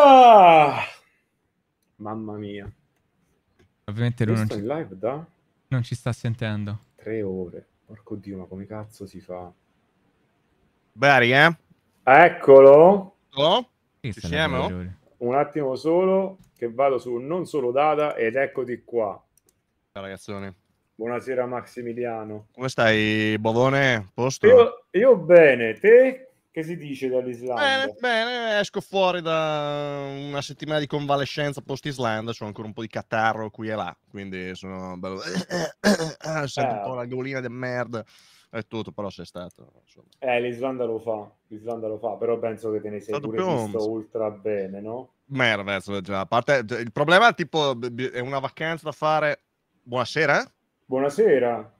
Ah, mamma mia. Ovviamente lui non ci... live da? non ci sta sentendo. Tre ore. Porco Dio, ma come cazzo si fa? Bari, eh? Eccolo. Oh? Ci siamo? Un attimo solo, che vado su non solo Dada ed eccoti qua. Ciao ragazzone. Buonasera Maximiliano. Come stai, Bovone? Posto? Io, io bene, te? Che si dice dall'Islanda? Bene, bene, esco fuori da una settimana di convalescenza post-Islanda, ho ancora un po' di catarro qui e là, quindi sono bello... sento un po' la golina di merda è tutto, però sei stato. Insomma. Eh, l'Islanda lo fa, l'Islanda lo fa, però penso che te ne sei stato pure visto ultra bene, no? Merda, già, a parte cioè, il problema è tipo è una vacanza da fare. Buonasera? Eh? Buonasera.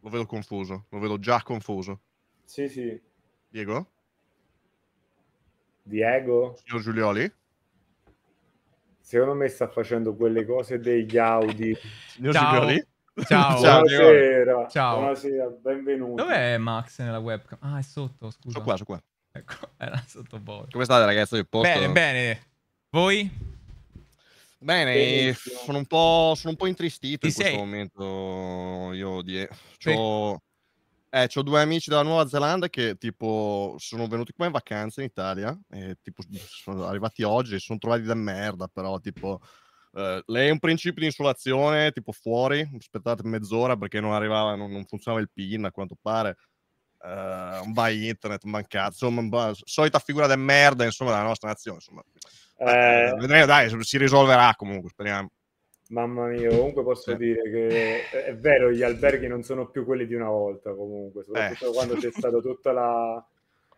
Lo vedo confuso, lo vedo già confuso. Sì, sì. Diego? Diego? Signor Giulioli? Secondo me sta facendo quelle cose degli Audi. Signor Ciao. Giulioli? Ciao. Ciao, buonasera. Ciao. Buonasera, benvenuto. Dov'è Max nella webcam? Ah, è sotto, scusa. Sono qua, sono qua. Ecco, era sotto voi. Come state ragazzi? Del posto? Bene, bene. Voi? Bene, sono un, sono un, po', intristito Ti in sei... questo momento. Io di... Cioè... Eh, c'ho due amici della Nuova Zelanda che tipo sono venuti qua in vacanza in Italia e tipo sono arrivati oggi e sono trovati da merda, però tipo eh, lei è un principio di insolazione, tipo fuori, aspettate mezz'ora perché non arrivava, non, non funzionava il PIN a quanto pare. Uh, un buy internet, un bancazzo, insomma, solita figura de merda, insomma, della nostra nazione, insomma. Eh... eh vedremo, dai, si risolverà comunque, speriamo. Mamma mia, comunque posso sì. dire che è vero, gli alberghi non sono più quelli di una volta comunque, soprattutto eh. quando c'è stata tutta la,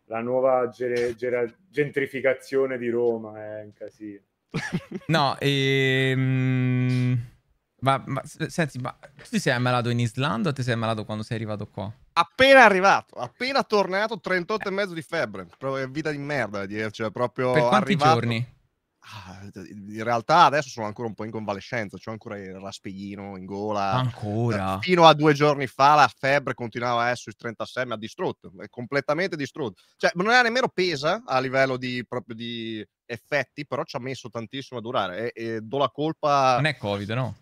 la nuova ger- ger- gentrificazione di Roma, eh, è un casino. No, ehm... Ma, ma, senti, ma tu ti sei ammalato in Islanda o ti sei ammalato quando sei arrivato qua? Appena arrivato, appena tornato, 38 e mezzo di febbre. Proprio vita di merda, dirci, cioè, proprio Per quanti arrivato... giorni? Ah, in realtà adesso sono ancora un po' in convalescenza, ho ancora il raspeglino in gola. Eh, ancora? Fino a due giorni fa la febbre continuava a essere sui 36, mi ha distrutto, è completamente distrutto. Cioè, non era nemmeno pesa a livello di, proprio di effetti, però ci ha messo tantissimo a durare e, e do la colpa... Non è Covid, no?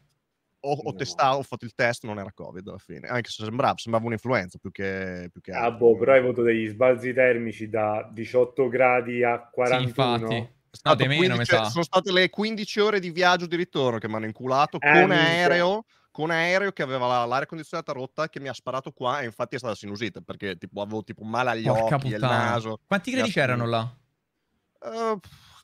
Ho, ho, testato, ho fatto il test, non era Covid alla fine, anche se sembrava, sembrava un'influenza più che, più che Ah, boh, però hai avuto degli sbalzi termici da 18 gradi a 41. Sì, infatti Stato no, meno, 15, sono state le 15 ore di viaggio di ritorno che mi hanno inculato eh, con aereo con aereo che aveva l'aria condizionata rotta che mi ha sparato qua e infatti è stata sinusita perché tipo, avevo tipo male agli Porca occhi puttana. e il naso. Quanti gradi c'erano là? Uh,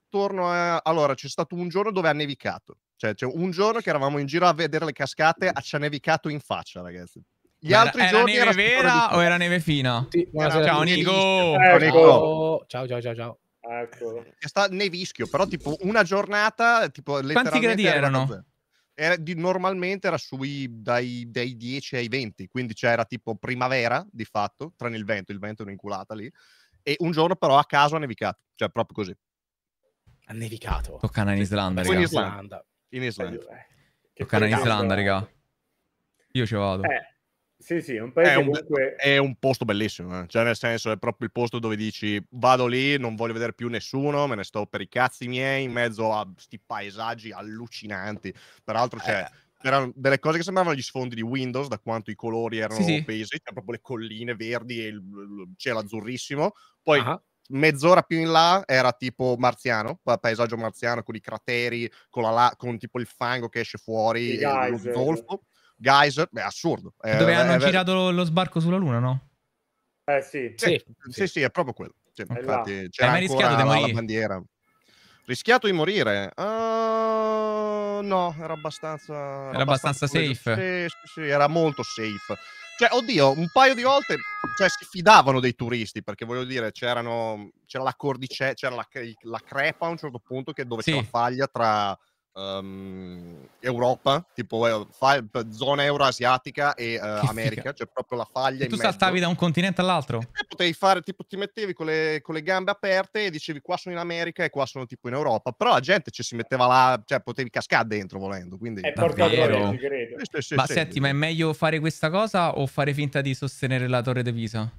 torno a... Allora, c'è stato un giorno dove ha nevicato. Cioè, c'è un giorno che eravamo in giro a vedere le cascate, ci ha nevicato in faccia, ragazzi. Gli era, altri era giorni neve era vera o era neve fina? Sì, era ciao Nico. Eh, Nico. Ciao, ciao, ciao, ciao. Ecco. Eh, che sta nevischio, però tipo una giornata, tipo Quanti gradi erano? Era di, normalmente era sui dai, dai, 10 ai 20, quindi c'era tipo primavera di fatto, tranne il vento, il vento è un'inculata lì, e un giorno però a caso ha nevicato, cioè proprio così. Ha nevicato. Toccana in Islanda, raga. In Islanda. In Islanda. Eh, in Islanda. Toccana in Islanda, raga. Io ci vado. Eh. Sì, sì, è un paese è un, comunque... È un posto bellissimo, eh? cioè nel senso è proprio il posto dove dici vado lì, non voglio vedere più nessuno, me ne sto per i cazzi miei in mezzo a questi paesaggi allucinanti. Peraltro c'è... Cioè, eh erano delle cose che sembravano gli sfondi di Windows, da quanto i colori erano sì, sì. pesi, c'erano cioè proprio le colline verdi e il, cielo azzurrissimo. Poi uh-huh. mezz'ora più in là era tipo marziano, paesaggio marziano con i crateri, con, la, con tipo il fango che esce fuori, e lo zolfo. Geyser, beh, assurdo. Dove eh, hanno eh, girato lo sbarco sulla Luna, no? Eh sì. Sì, sì, sì, sì è proprio quello. Sì, okay. infatti c'era Hai ancora la, la bandiera. Rischiato di morire? Uh, no, era abbastanza... Era, abbastanza, abbastanza, safe. Sì, sì, era molto safe. Cioè, oddio, un paio di volte cioè, si fidavano dei turisti, perché voglio dire, c'era la cordice, c'era la, la, crepa a un certo punto che dove sì. c'era la faglia tra um, Europa, tipo eh, zona euro asiatica e uh, America, c'è cioè proprio la faglia. E tu saltavi da un continente all'altro? E potevi fare, tipo, ti mettevi con le, con le, gambe aperte e dicevi qua sono in America e qua sono tipo in Europa, però la gente ci si metteva là, cioè potevi cascare dentro volendo. Quindi... È portato credo. Sì, sì, ma sì, senti, ma è meglio fare questa cosa o fare finta di sostenere la torre di Pisa?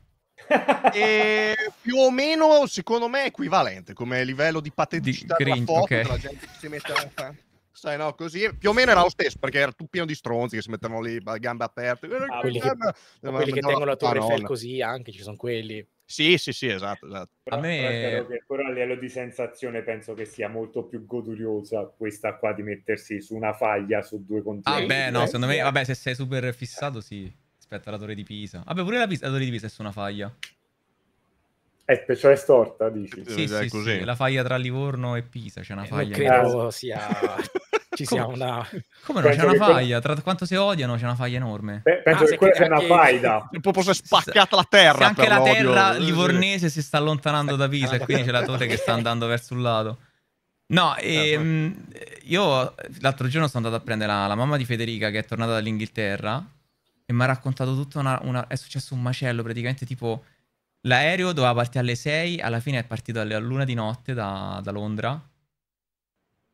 e più o meno secondo me è equivalente come livello di pateticità di cringe, della foto okay. la gente si mette a fare sai, no, così più o meno era lo stesso, perché era tutto pieno di stronzi che si mettevano lì a gambe aperte. Eh, ah, quelli che, eh, quelli che tengono la Torre Eiffel così anche, ci sono quelli. Sì, sì, sì, esatto. esatto. a me... però a livello di sensazione penso che sia molto più goduriosa questa qua di mettersi su una faglia su due continenti. Ah, beh, no, eh, secondo me, vabbè, se sei super fissato, sì. Aspetta, la torre di Pisa. Vabbè, pure la, la torre di Pisa è su una faglia. Eh, cioè è storta, dici? Sì, eh, sì, sì, la faglia tra Livorno e Pisa, c'è una eh, faglia. Non credo sia Ci come? siamo, Come no? c'è una faglia. Tra quanto si odiano, c'è una faglia enorme. Pe- penso ah, che quella sia una faida. Il popolo si è spaccata la terra. Se anche la terra livornese si sta allontanando da Pisa, e quindi c'è la torre che sta andando verso un lato. No, ehm, io l'altro giorno sono andato a prendere la, la mamma di Federica che è tornata dall'Inghilterra e mi ha raccontato tutto. una, una, È successo un macello praticamente tipo... L'aereo doveva partire alle 6, alla fine è partito alle 1 di notte da, da Londra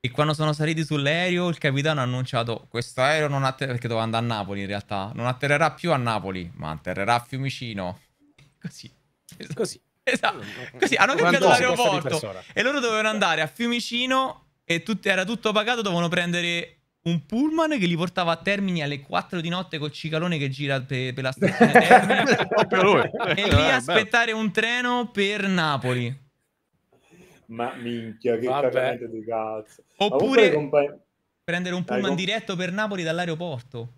e quando sono saliti sull'aereo, il capitano ha annunciato: Questo aereo non atterrerà. Perché doveva andare a Napoli in realtà. Non atterrerà più a Napoli, ma atterrerà a Fiumicino. Così. Esatto. Così. Esatto. Mm, mm, mm. Così hanno cambiato l'aeroporto. E loro dovevano andare a Fiumicino e tut era tutto pagato. Dovevano prendere un pullman che li portava a Termini alle 4 di notte col cicalone che gira per, per la stazione Termini. e lì eh, aspettare un treno per Napoli ma minchia, che Vabbè. cagante di cazzo. Oppure compa- prendere un pullman com- diretto per Napoli dall'aeroporto.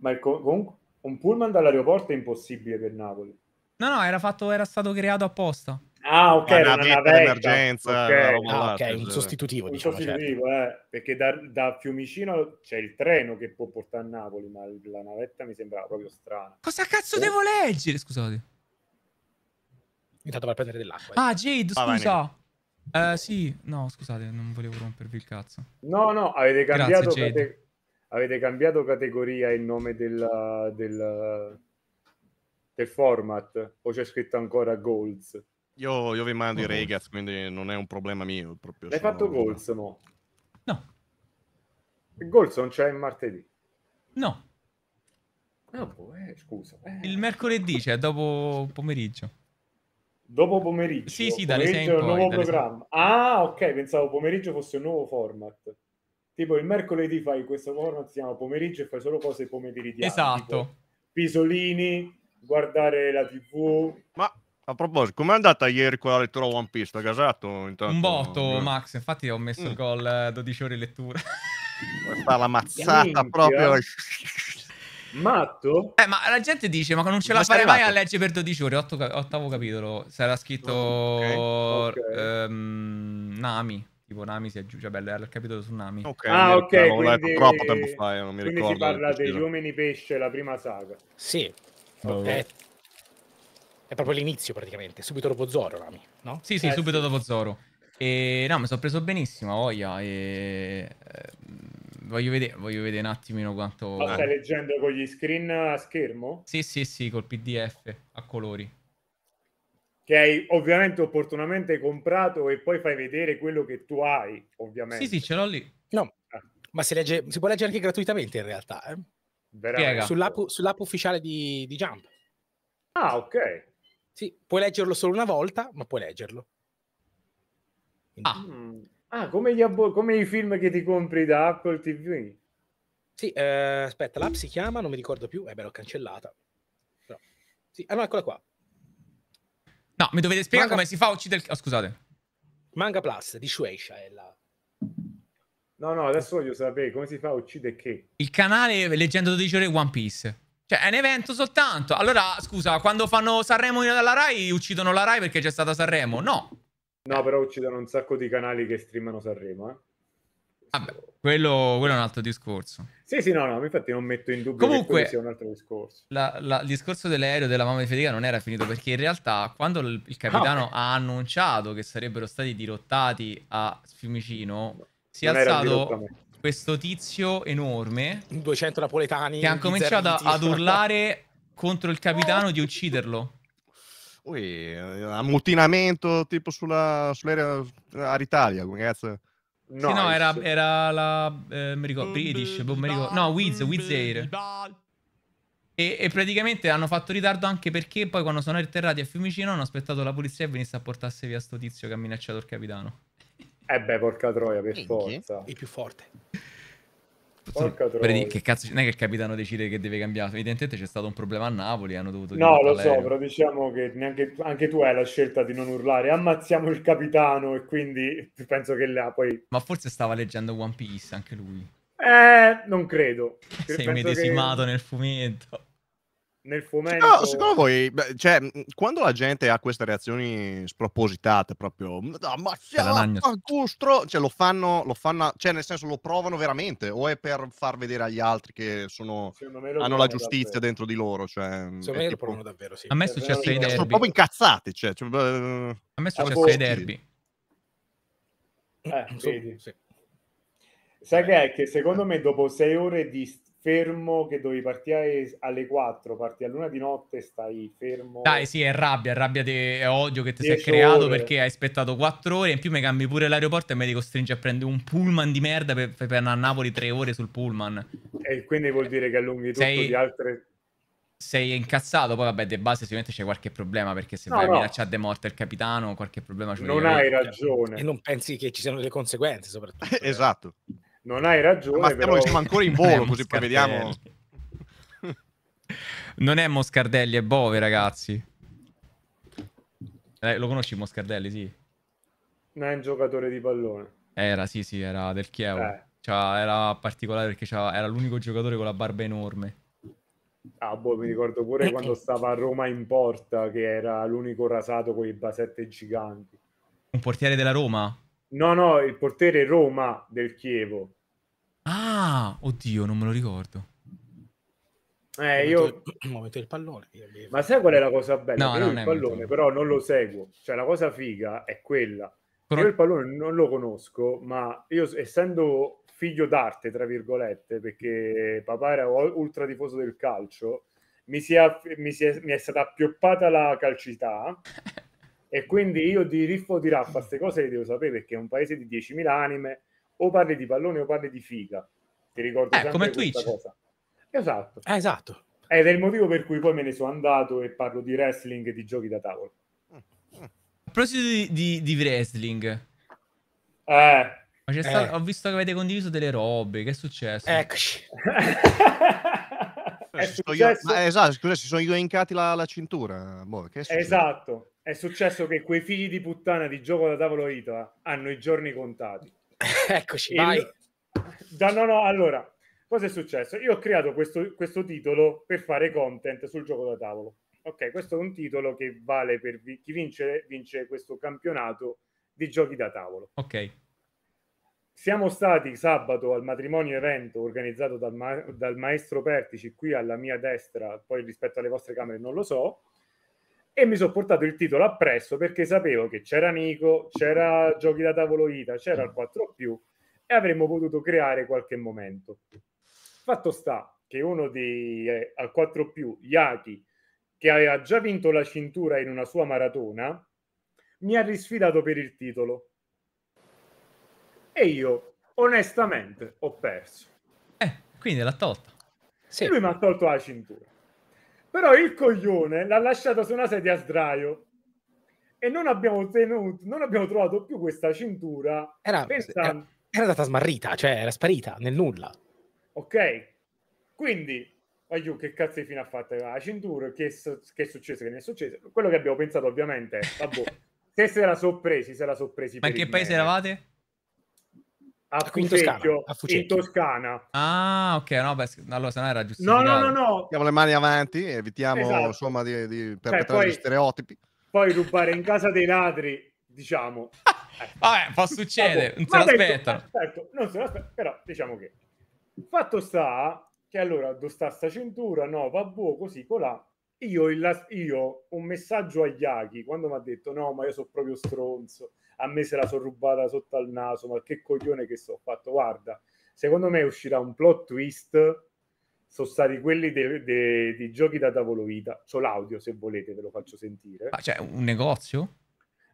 Ma co- comunque un pullman dall'aeroporto è impossibile per Napoli. No, no, era, fatto, era stato creato apposta. Ah, ok, era una navetta d'emergenza. Okay. Ah, ok, cioè, un cioè. sostitutivo, un diciamo, certo. sostitutivo certo. eh, perché da, da, Fiumicino c'è il treno che può portare a Napoli, ma la navetta mi sembrava proprio strana. Cosa cazzo eh. devo leggere? Scusate. Intanto per prendere dell'acqua. Eh. Ah, Jade, scusa. Eh, sì, no, scusate, non volevo rompervi il cazzo. No, no, avete cambiato, Grazie, cate- avete cambiato categoria in nome della, della, del format o c'è scritto ancora goals? Io, io vi mando no. i regaz, quindi non è un problema mio. Proprio L'hai fatto goals, mo? No. Il goals non c'è il martedì? No. Oh, eh, scusa. Eh. Il mercoledì, cioè dopo pomeriggio. Dopo pomeriggio? Sì, sì, dalle pomeriggio 6 in poi, nuovo programma. 6. Ah, ok, pensavo pomeriggio fosse un nuovo format. Tipo il mercoledì fai questo format, si chiama pomeriggio e fai solo cose pomeridiane. Esatto. Pisolini, guardare la tv. Ma a proposito, com'è andata ieri con la lettura One Piece? T'ha gasato intanto? Un botto, Max. Infatti ho messo mm. il gol 12 eh, ore lettura. Questa la mazzata Minchia. proprio... Matto? Eh, ma la gente dice, ma non ce la farei mai a leggere per 12 ore. Otto, ottavo capitolo. Sarà scritto oh, okay. Okay. Ehm, Nami. Tipo Nami si aggiunge, beh, era il capitolo su Nami. Ok, ah, ok. quindi... letto troppo tempo fa, non mi ricordo. Quindi si parla degli uomini pesce, la prima saga. Sì. Oh. È... è proprio l'inizio praticamente, subito dopo Zoro, Nami, no? Sì, sì, eh, subito sì. dopo Zoro. E no, mi sono preso benissimo, voglia. E... Ehm, voglio vedere, voglio vedere un attimino quanto... Ma stai ah. leggendo con gli screen a schermo? Sì, sì, sì, col PDF a colori. Che hai ovviamente opportunamente comprato e poi fai vedere quello che tu hai, ovviamente. Sì, sì, ce l'ho lì. No, ah. ma si, legge, si può leggere anche gratuitamente in realtà. Eh? Sull'app, sull'app, ufficiale di, di Jump. Ah, ok. Sì, puoi leggerlo solo una volta, ma puoi leggerlo. Quindi... Ah. Mm. Ah, come, abo- come, i film che ti compri da Apple TV. Sì, eh, aspetta, l'app si chiama, non mi ricordo più, eh beh, l'ho cancellata. Però... Sì, ah no, eccola qua. No, mi dovete spiegare Manga... come si fa a uccidere il... Oh, scusate. Manga Plus di Shueisha è la... No, no, adesso voglio sapere come si fa a uccidere che. Il canale Leggenda 12 ore One Piece. Cioè, è un evento soltanto. Allora, scusa, quando fanno Sanremo dalla Rai, uccidono la Rai perché c'è stata Sanremo? No. No, però uccidono un sacco di canali che streamano Sanremo, eh. Vabbè, quello, quello, è un altro discorso. Sì, sì, no, no, infatti non metto in dubbio Comunque, che sia un altro discorso. La, la, il discorso dell'aereo della mamma di Federica non era finito perché in realtà quando il, il capitano ah, ha annunciato che sarebbero stati dirottati a Fiumicino, si è alzato questo tizio enorme 200 napoletani che hanno cominciato ad urlare contro il capitano di ucciderlo. Ui, eh, ammutinamento tipo sulla, sull'aereo eh, Aritalia, come cazzo? No, sì, no era, era, la... Eh, mi ricordo, British, boh, mi ricordo. No, Wiz, Wiz Air. E, e, praticamente hanno fatto ritardo anche perché poi quando sono atterrati a Fiumicino hanno aspettato la polizia e venisse a portarsi via sto tizio che ha minacciato il capitano. Eh beh, porca troia, per Minchia. forza. Il più forte. Predi- che cazzo, non è che il capitano decide che deve cambiare. Evidentemente c'è stato un problema a Napoli, hanno dovuto No, lo so, però diciamo che neanche anche tu hai la scelta di non urlare ammazziamo il capitano e quindi penso che là poi Ma forse stava leggendo One Piece anche lui. Eh, non credo. Sei medesimato che... nel fumetto nel fomento. No, secondo voi, beh, cioè, mhmm, quando la gente ha queste reazioni spropositate, proprio, no, ma costro, cioè, cioè, lo fanno, lo fanno, cioè, nel senso, lo provano veramente, o è per far vedere agli altri che sono, hanno la giustizia davvero. dentro di loro, cioè, mhmm, secondo me tipo... lo provano davvero, sì. A me cioè, succede ai derby. Sono proprio incazzati, cioè, cioè a me cioè, succede ai derby. Eh, so, sì. Sai che è che secondo me dopo sei ore di fermo che dovevi partire alle 4, parti a luna di notte, stai fermo. Dai, sì, è rabbia, è rabbia di è odio che ti sei creato perché hai aspettato 4 ore in più mi cambi pure l'aeroporto e mi costringe a prendere un pullman di merda per, per andare a Napoli 3 ore sul pullman. E quindi vuol dire che allunghi tutto sei... di altre sei incazzato, poi vabbè, de base sicuramente c'è qualche problema perché se no, vai a minacciare de morte il capitano, qualche problema Non hai ragione. E non pensi che ci siano delle conseguenze, soprattutto. esatto. Eh. Non hai ragione. Ma stiamo, però... siamo ancora in volo, così poi vediamo. non è Moscardelli, è Bove, ragazzi. Eh, lo conosci Moscardelli, sì? Non è un giocatore di pallone. Era, sì, sì, era del Chievo. Eh. Cioè, era particolare perché era l'unico giocatore con la barba enorme. Ah, boh, mi ricordo pure eh, quando eh. stava a Roma in porta, che era l'unico rasato con i basette giganti. Un portiere della Roma? No, no, il portiere Roma del Chievo. Ah, oddio, non me lo ricordo. Eh, io... Muovete il pallone. Ma sai qual è la cosa bella? No, io il pallone però non lo seguo. Cioè, la cosa figa è quella. Però... Io il pallone non lo conosco, ma io essendo figlio d'arte, tra virgolette, perché papà era ultra tifoso del calcio, mi, sia, mi, sia, mi è stata appioppata la calcità e quindi io di riffo di raffa queste cose le devo sapere perché è un paese di 10.000 anime o parli di pallone o parli di figa. Ti ricordo eh, come Twitch. Cosa. Esatto. Eh, esatto. Eh, ed è il motivo per cui poi me ne sono andato e parlo di wrestling e di giochi da tavolo. A proposito di, di, di wrestling, eh, eh. Stato, ho visto che avete condiviso delle robe. Che è successo? Eccoci. è successo... Io, esatto, scusa, si sono ioincati la, la cintura. Boh, è esatto, è successo che quei figli di puttana di gioco da tavolo Itoa hanno i giorni contati. Eccoci, il... vai. Da, no, no, allora, cosa è successo? Io ho creato questo, questo titolo per fare content sul gioco da tavolo. Ok, questo è un titolo che vale per vi... chi vince, vince questo campionato di giochi da tavolo. Ok. Siamo stati sabato al matrimonio evento organizzato dal, ma- dal maestro Pertici qui alla mia destra, poi rispetto alle vostre camere non lo so e mi sono portato il titolo appresso perché sapevo che c'era Nico, c'era giochi da tavolo Ita, c'era il 4 più e avremmo potuto creare qualche momento. Fatto sta che uno dei eh, al 4 più, Yaki, che aveva già vinto la cintura in una sua maratona, mi ha risfidato per il titolo. E io, onestamente, ho perso. Eh, quindi l'ha tolta. Sì. E lui mi ha tolto la cintura. Però il coglione l'ha lasciata su una sedia a sdraio e non abbiamo, tenuto, non abbiamo trovato più questa cintura. Era, pensando... era, era andata smarrita, cioè era sparita nel nulla. Ok, quindi Aiù, che cazzo di fine ha fatto la cintura? Che, che, è successo? Che ne è successo? Quello che abbiamo pensato, ovviamente, vabbè, se se la sorpresi, se la sorpresi. Ma in che paese bene. eravate? a, Fucecchio, in Toscana. Ah, ok, no, beh, allora se no era giusto. No, no, no, no. Mettiamo le mani avanti, evitiamo esatto. insomma di, di perpetrare cioè, gli stereotipi. Poi rubare in casa dei ladri, diciamo. eh. Vabbè, può succedere, non se l'aspetta. Certo, non se l'aspetta, però diciamo che. Fatto sta che allora do sta sta cintura, no, va buo, così, colà. Io, il, io un messaggio agli Iachi quando mi ha detto no, ma io sono proprio stronzo a me se la sono rubata sotto al naso, ma che coglione che sto fatto, guarda, secondo me uscirà un plot twist, sono stati quelli dei giochi da tavolo vita, c'ho l'audio se volete ve lo faccio sentire. Ma ah, c'è cioè, un negozio?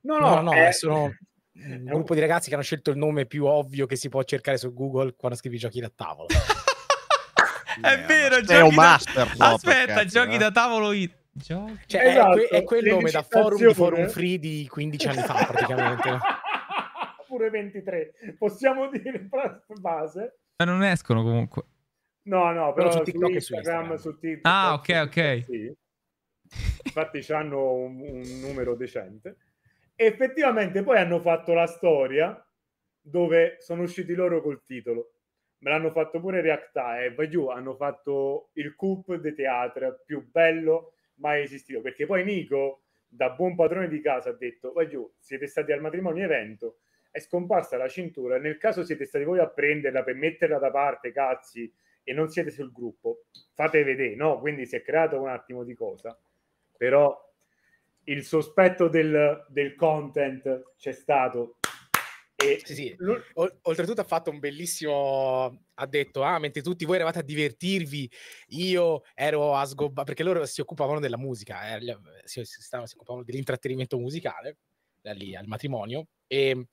No, no, no, no è... sono un gruppo di ragazzi che hanno scelto il nome più ovvio che si può cercare su Google quando scrivi giochi da tavolo. è vero, è un master. Aspetta, giochi eh? da tavolo It. Gio... Cioè, esatto, è, que- è esatto, quel nome da forum di forum free di 15 anni fa praticamente. Pure 23, possiamo dire base. Ma non escono comunque. No, no, però, però su TikTok su Instagram, e su Instagram. Su ah, TikTok, ah, ok, ok. Sì. Infatti hanno un, un numero decente. effettivamente poi hanno fatto la storia dove sono usciti loro col titolo. Me l'hanno fatto pure React e eh, Vaggiù hanno fatto il coup dei teatro più bello mai esistito, perché poi Nico, da buon padrone di casa, ha detto, Voglio, siete stati al matrimonio evento, è scomparsa la cintura, nel caso siete stati voi a prenderla per metterla da parte, cazzi, e non siete sul gruppo, fate vedere, no? Quindi si è creato un attimo di cosa, però il sospetto del, del content c'è stato e sì, sì. O- oltretutto ha fatto un bellissimo ha detto ah mentre tutti voi eravate a divertirvi io ero a sgobbare perché loro si occupavano della musica eh, si, stavano, si occupavano dell'intrattenimento musicale da lì al matrimonio e,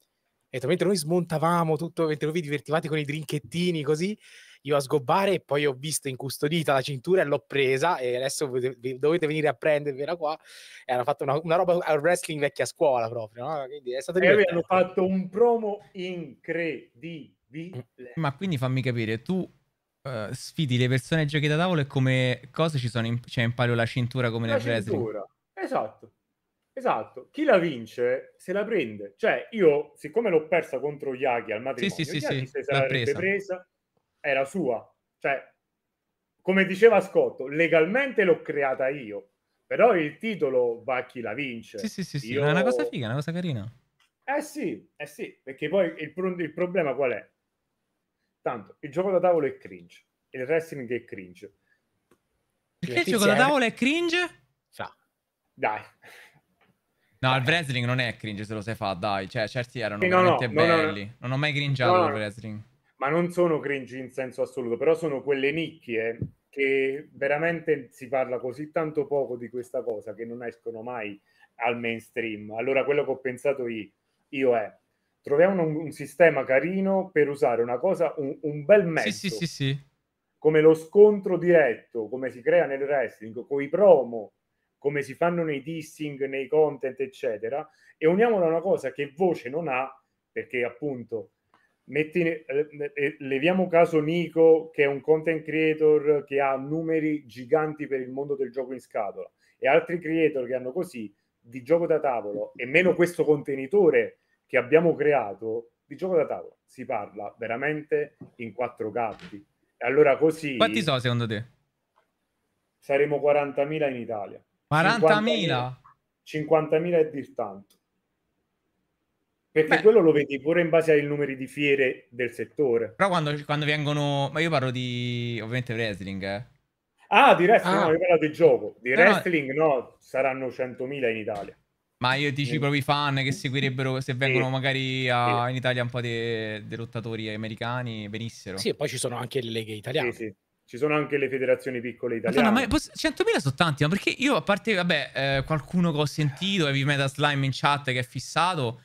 e mentre noi smontavamo tutto mentre voi vi divertivate con i drinchettini così io a sgobbare e poi ho visto incustodita la cintura e l'ho presa e adesso dovete venire a prendervela qua. E hanno fatto una, una roba al wrestling vecchia scuola proprio, no? Quindi è stato eh, E hanno fatto un promo incredibile. Ma quindi fammi capire, tu uh, sfidi le persone ai giochi da tavolo e come cose ci sono in, cioè in palio la cintura come la nel wrestling? Cintura. Esatto. Esatto, chi la vince se la prende. Cioè, io, siccome l'ho persa contro Yagi al matrimonio, sì, sì, Yagi sì, se la presa. presa era sua. Cioè, come diceva Scotto, legalmente l'ho creata io, però il titolo va a chi la vince. Sì, sì, sì, sì. Io... è una cosa figa, è una cosa carina. Eh sì, eh sì, perché poi il, pro- il, problema qual è? Tanto, il gioco da tavolo è cringe, il wrestling è cringe. Perché il gioco da tavolo è cringe? Sa. Dai. No, il wrestling non è cringe se lo sai fa, dai. Cioè, certi erano no, veramente no, belli. No, non ho mai cringiato il wrestling ma non sono cringe in senso assoluto, però sono quelle nicchie che veramente si parla così tanto poco di questa cosa che non escono mai al mainstream. Allora quello che ho pensato io, è troviamo un, un sistema carino per usare una cosa, un, un bel mezzo. Sì, sì, sì, come lo scontro diretto, come si crea nel wrestling, con i promo, come si fanno nei dissing, nei content, eccetera, e uniamola a una cosa che voce non ha, perché appunto metti, eh, eh, leviamo caso Nico che è un content creator che ha numeri giganti per il mondo del gioco in scatola e altri creator che hanno così di gioco da tavolo e meno questo contenitore che abbiamo creato di gioco da tavolo si parla veramente in quattro gatti e allora così quanti so secondo te? saremo 40.000 in Italia 40.000? 50.000 è dir tanto perché Beh. quello lo vedi pure in base ai numeri di fiere del settore. Però quando, quando vengono... Ma io parlo di... ovviamente wrestling, eh. Ah, di wrestling, ah. no, io parlo di gioco. Di no, wrestling, no. no, saranno 100.000 in Italia. Ma io dici mm. proprio i fan che seguirebbero se vengono sì. magari a, sì. in Italia un po' dei de lottatori americani venissero. Sì, e poi ci sono anche le leghe italiane. Sì, sì. Ci sono anche le federazioni piccole italiane. Madonna, ma 100.000 sono tanti, ma perché io a parte, vabbè, eh, qualcuno che ho sentito, Heavy Meta Slime in chat che è fissato,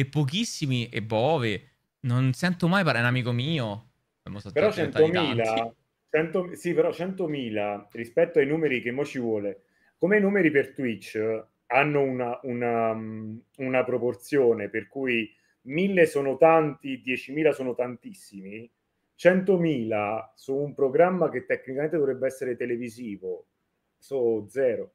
e pochissimi e bove. Non sento mai parlare, un amico mio. Però 100.000, 100, sì, però 100.000 rispetto ai numeri che mo ci vuole, come i numeri per Twitch hanno una, una, mm, una proporzione per cui 1.000 sono tanti, 10.000 sono tantissimi, 100.000 su un programma che tecnicamente dovrebbe essere televisivo, sono zero.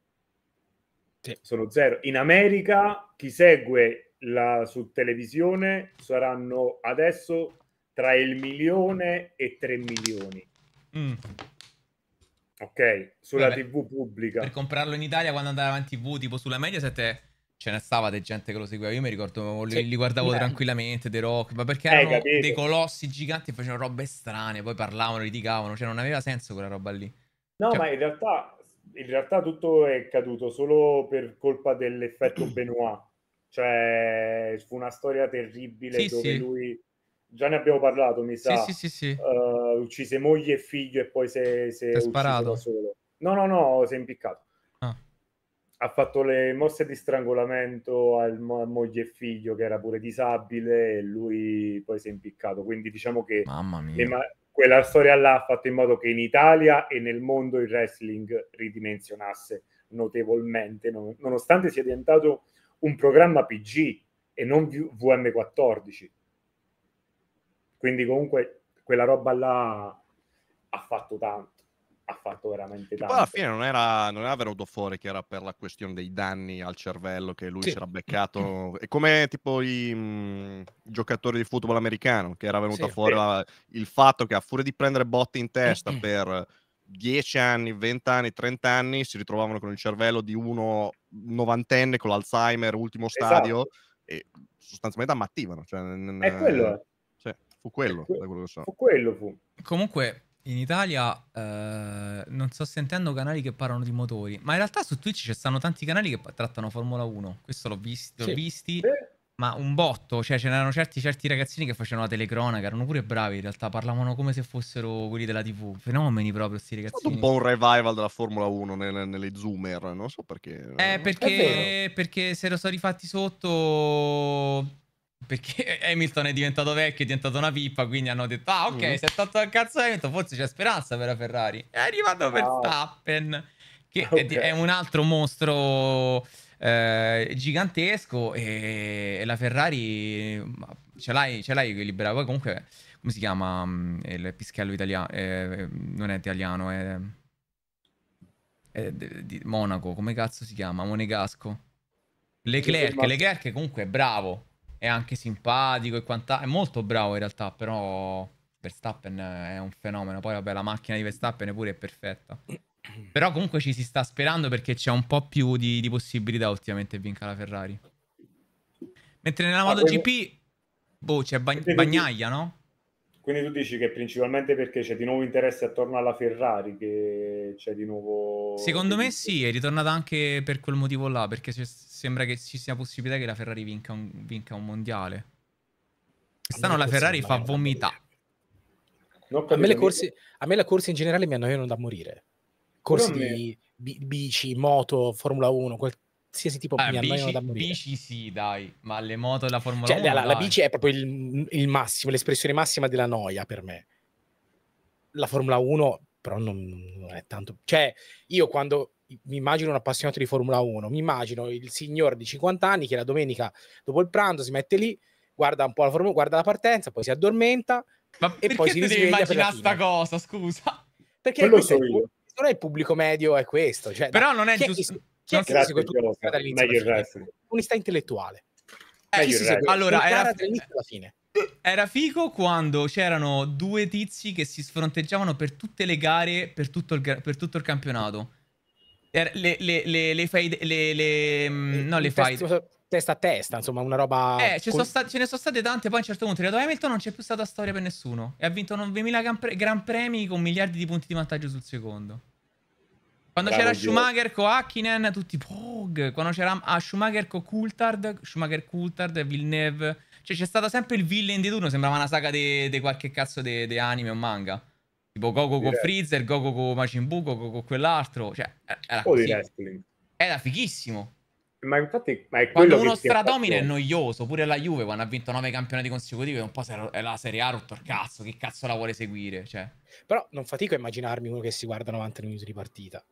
Sì. Sono zero. In America chi segue la, su televisione saranno adesso tra il milione e tre milioni. Mm. Ok, sulla Vabbè, TV pubblica. Per comprarlo in Italia quando andava in TV, tipo sulla Mediaset ce ne stava di gente che lo seguiva. Io mi ricordo, li, li guardavo eh. tranquillamente, dei rock, ma perché eh, erano capito. dei colossi giganti e facevano robe strane, poi parlavano, litigavano, cioè non aveva senso quella roba lì. No, cioè... ma in realtà, in realtà tutto è caduto solo per colpa dell'effetto Benoit cioè, fu una storia terribile sì, dove sì. lui già ne abbiamo parlato, mi sa. Sì, sì, sì, sì. Uh, eh, uccise moglie e figlio e poi si è sparato. Solo. No, no, no, si è impiccato. Ah. Ha fatto le mosse di strangolamento al mo- moglie e figlio, che era pure disabile, e lui poi si è impiccato. Quindi diciamo che mamma ma- quella storia là ha fatto in modo che in Italia e nel mondo il wrestling ridimensionasse notevolmente, non- nonostante sia diventato un programma PG e non VM14. Quindi comunque quella roba là ha fatto tanto ha fatto veramente tanto. Poi alla fine non era, non era, venuto fuori che era per la questione dei danni al cervello che lui sì. si era beccato. È come tipo i, mm, giocatori di football americano, che era venuto sì, fuori la, il fatto che a furia di prendere botte in testa per 10 anni, 20 anni, 30 anni si ritrovavano con il cervello di uno novantenne con l'Alzheimer, ultimo esatto. stadio, esatto. e sostanzialmente ammattivano. Cioè, è quello. Cioè, fu quello, fu, quello che so. Fu quello fu. Comunque, in Italia eh, non sto sentendo canali che parlano di motori, ma in realtà su Twitch ci stanno tanti canali che trattano Formula 1. Questo l'ho, visto, sì. l'ho visti. Beh ma un botto, cioè ce n'erano certi, certi, ragazzini che facevano la telecronaca, erano pure bravi in realtà, parlavano come se fossero quelli della TV, fenomeni proprio questi ragazzini. È stato un po' un revival della Formula 1 nelle, nelle zoomer, non so perché. Eh, perché, perché si erano stati fatti sotto perché Hamilton è diventato vecchio, è diventato una pippa, quindi hanno detto "Ah, ok, mm. se è tolto al cazzo Hamilton, forse c'è speranza per la Ferrari". È arrivato Verstappen wow. che okay. è, è un altro mostro eh, gigantesco e, e, la Ferrari ce l'hai, ce l'hai libera. comunque, come si chiama mm, il pischello italiano? Eh, eh, non è italiano, è, è di Monaco, come cazzo si chiama? Monegasco. Leclerc, Leclerc comunque è bravo, è anche simpatico e quant'altro, è molto bravo in realtà, però... Verstappen è un fenomeno. Poi, vabbè, la macchina di Verstappen pure è perfetta. Però comunque ci si sta sperando perché c'è un po' più di, di possibilità ultimamente vinca la Ferrari. Mentre nella ah, MotoGP, boh, c'è ba- Bagnaia, no? Quindi tu dici che principalmente perché c'è di nuovo interesse attorno alla Ferrari che c'è di nuovo... Secondo me sì, è ritornata anche per quel motivo là, perché sembra che ci sia possibilità che la Ferrari vinca un, vinca un mondiale. Quest'anno la Ferrari fa vomitare. A me, corse, a me, le corse, in generale mi annoiano da morire corsi di bici, moto, Formula 1, qualsiasi tipo ah, mi bici, da morire. bici sì, dai, ma le moto e la Formula cioè, 1 la, la, bici è proprio il, il massimo, l'espressione massima della noia per me. La Formula 1 però non, non è tanto... Cioè, io quando mi immagino un appassionato di Formula 1, mi immagino il signor di 50 anni che la domenica dopo il pranzo si mette lì, guarda un po' la Formula 1, guarda la partenza, poi si addormenta Ma e poi si risveglia devi immaginare sta cosa, scusa. Perché Quello questo, è secondo me il pubblico medio è questo. Cioè, Però non è giusto. Chi, chi non è grazie, che intellettuale. Eh, allora, era, era figo quando c'erano due tizi che si sfronteggiavano per tutte le gare, per tutto il, per tutto il campionato. Le, le, le, le, le, le, mm, le, no, le fight testa a testa, insomma, una roba... Eh, col... sta- ce ne sono state tante, poi a un certo punto arrivato Hamilton non c'è più stata storia per nessuno. E ha vinto 9.000 gran, gran premi con miliardi di punti di vantaggio sul secondo. Quando Bravo c'era Dio. Schumacher con Hakkinen, tutti Pog. Quando c'era ah, Schumacher con Coulthard, Schumacher Coulthard, Villeneuve. Cioè c'è stato sempre il villain di turno, sembrava una saga di qualche cazzo di anime o manga. Tipo Goku con Freezer, Goku con Machin Buu, Goku con quell'altro. Cioè, era, così. era fighissimo. Ma infatti, ma è quando uno stradomina è noioso, pure la Juve quando ha vinto 9 campionati consecutivi, un po' è la Serie A rotto il cazzo, che cazzo la vuole seguire, cioè. Però non fatico a immaginarmi uno che si guarda 90 minuti di partita.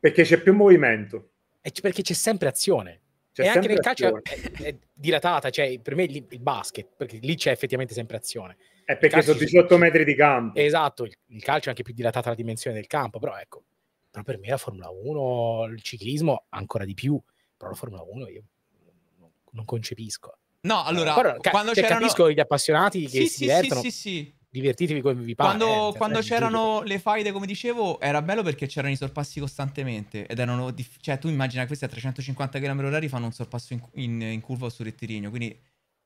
Perché c'è più movimento. E perché c'è sempre azione. C'è e anche nel calcio è, è, dilatata, cioè per me lì, il basket, perché lì c'è effettivamente sempre azione. È perché sono 18 metri di campo. Esatto, il, il, calcio è anche più dilatata la dimensione del campo, però ecco, però per me la Formula 1, il ciclismo ancora di più, però la Formula 1 io non concepisco. No, eh, allora, Guarda, ca- quando cioè, c'erano... capisco gli appassionati che sì, si sì, divertono. Sì, sì, sì. Divertitevi come vi pare. Quando, eh, cioè, quando c'erano le faide, come dicevo, era bello perché c'erano i sorpassi costantemente. Ed erano. Dif- cioè, tu immagina questi a 350 km/h fanno un sorpasso in, in, in curva o sul rettilineo. Quindi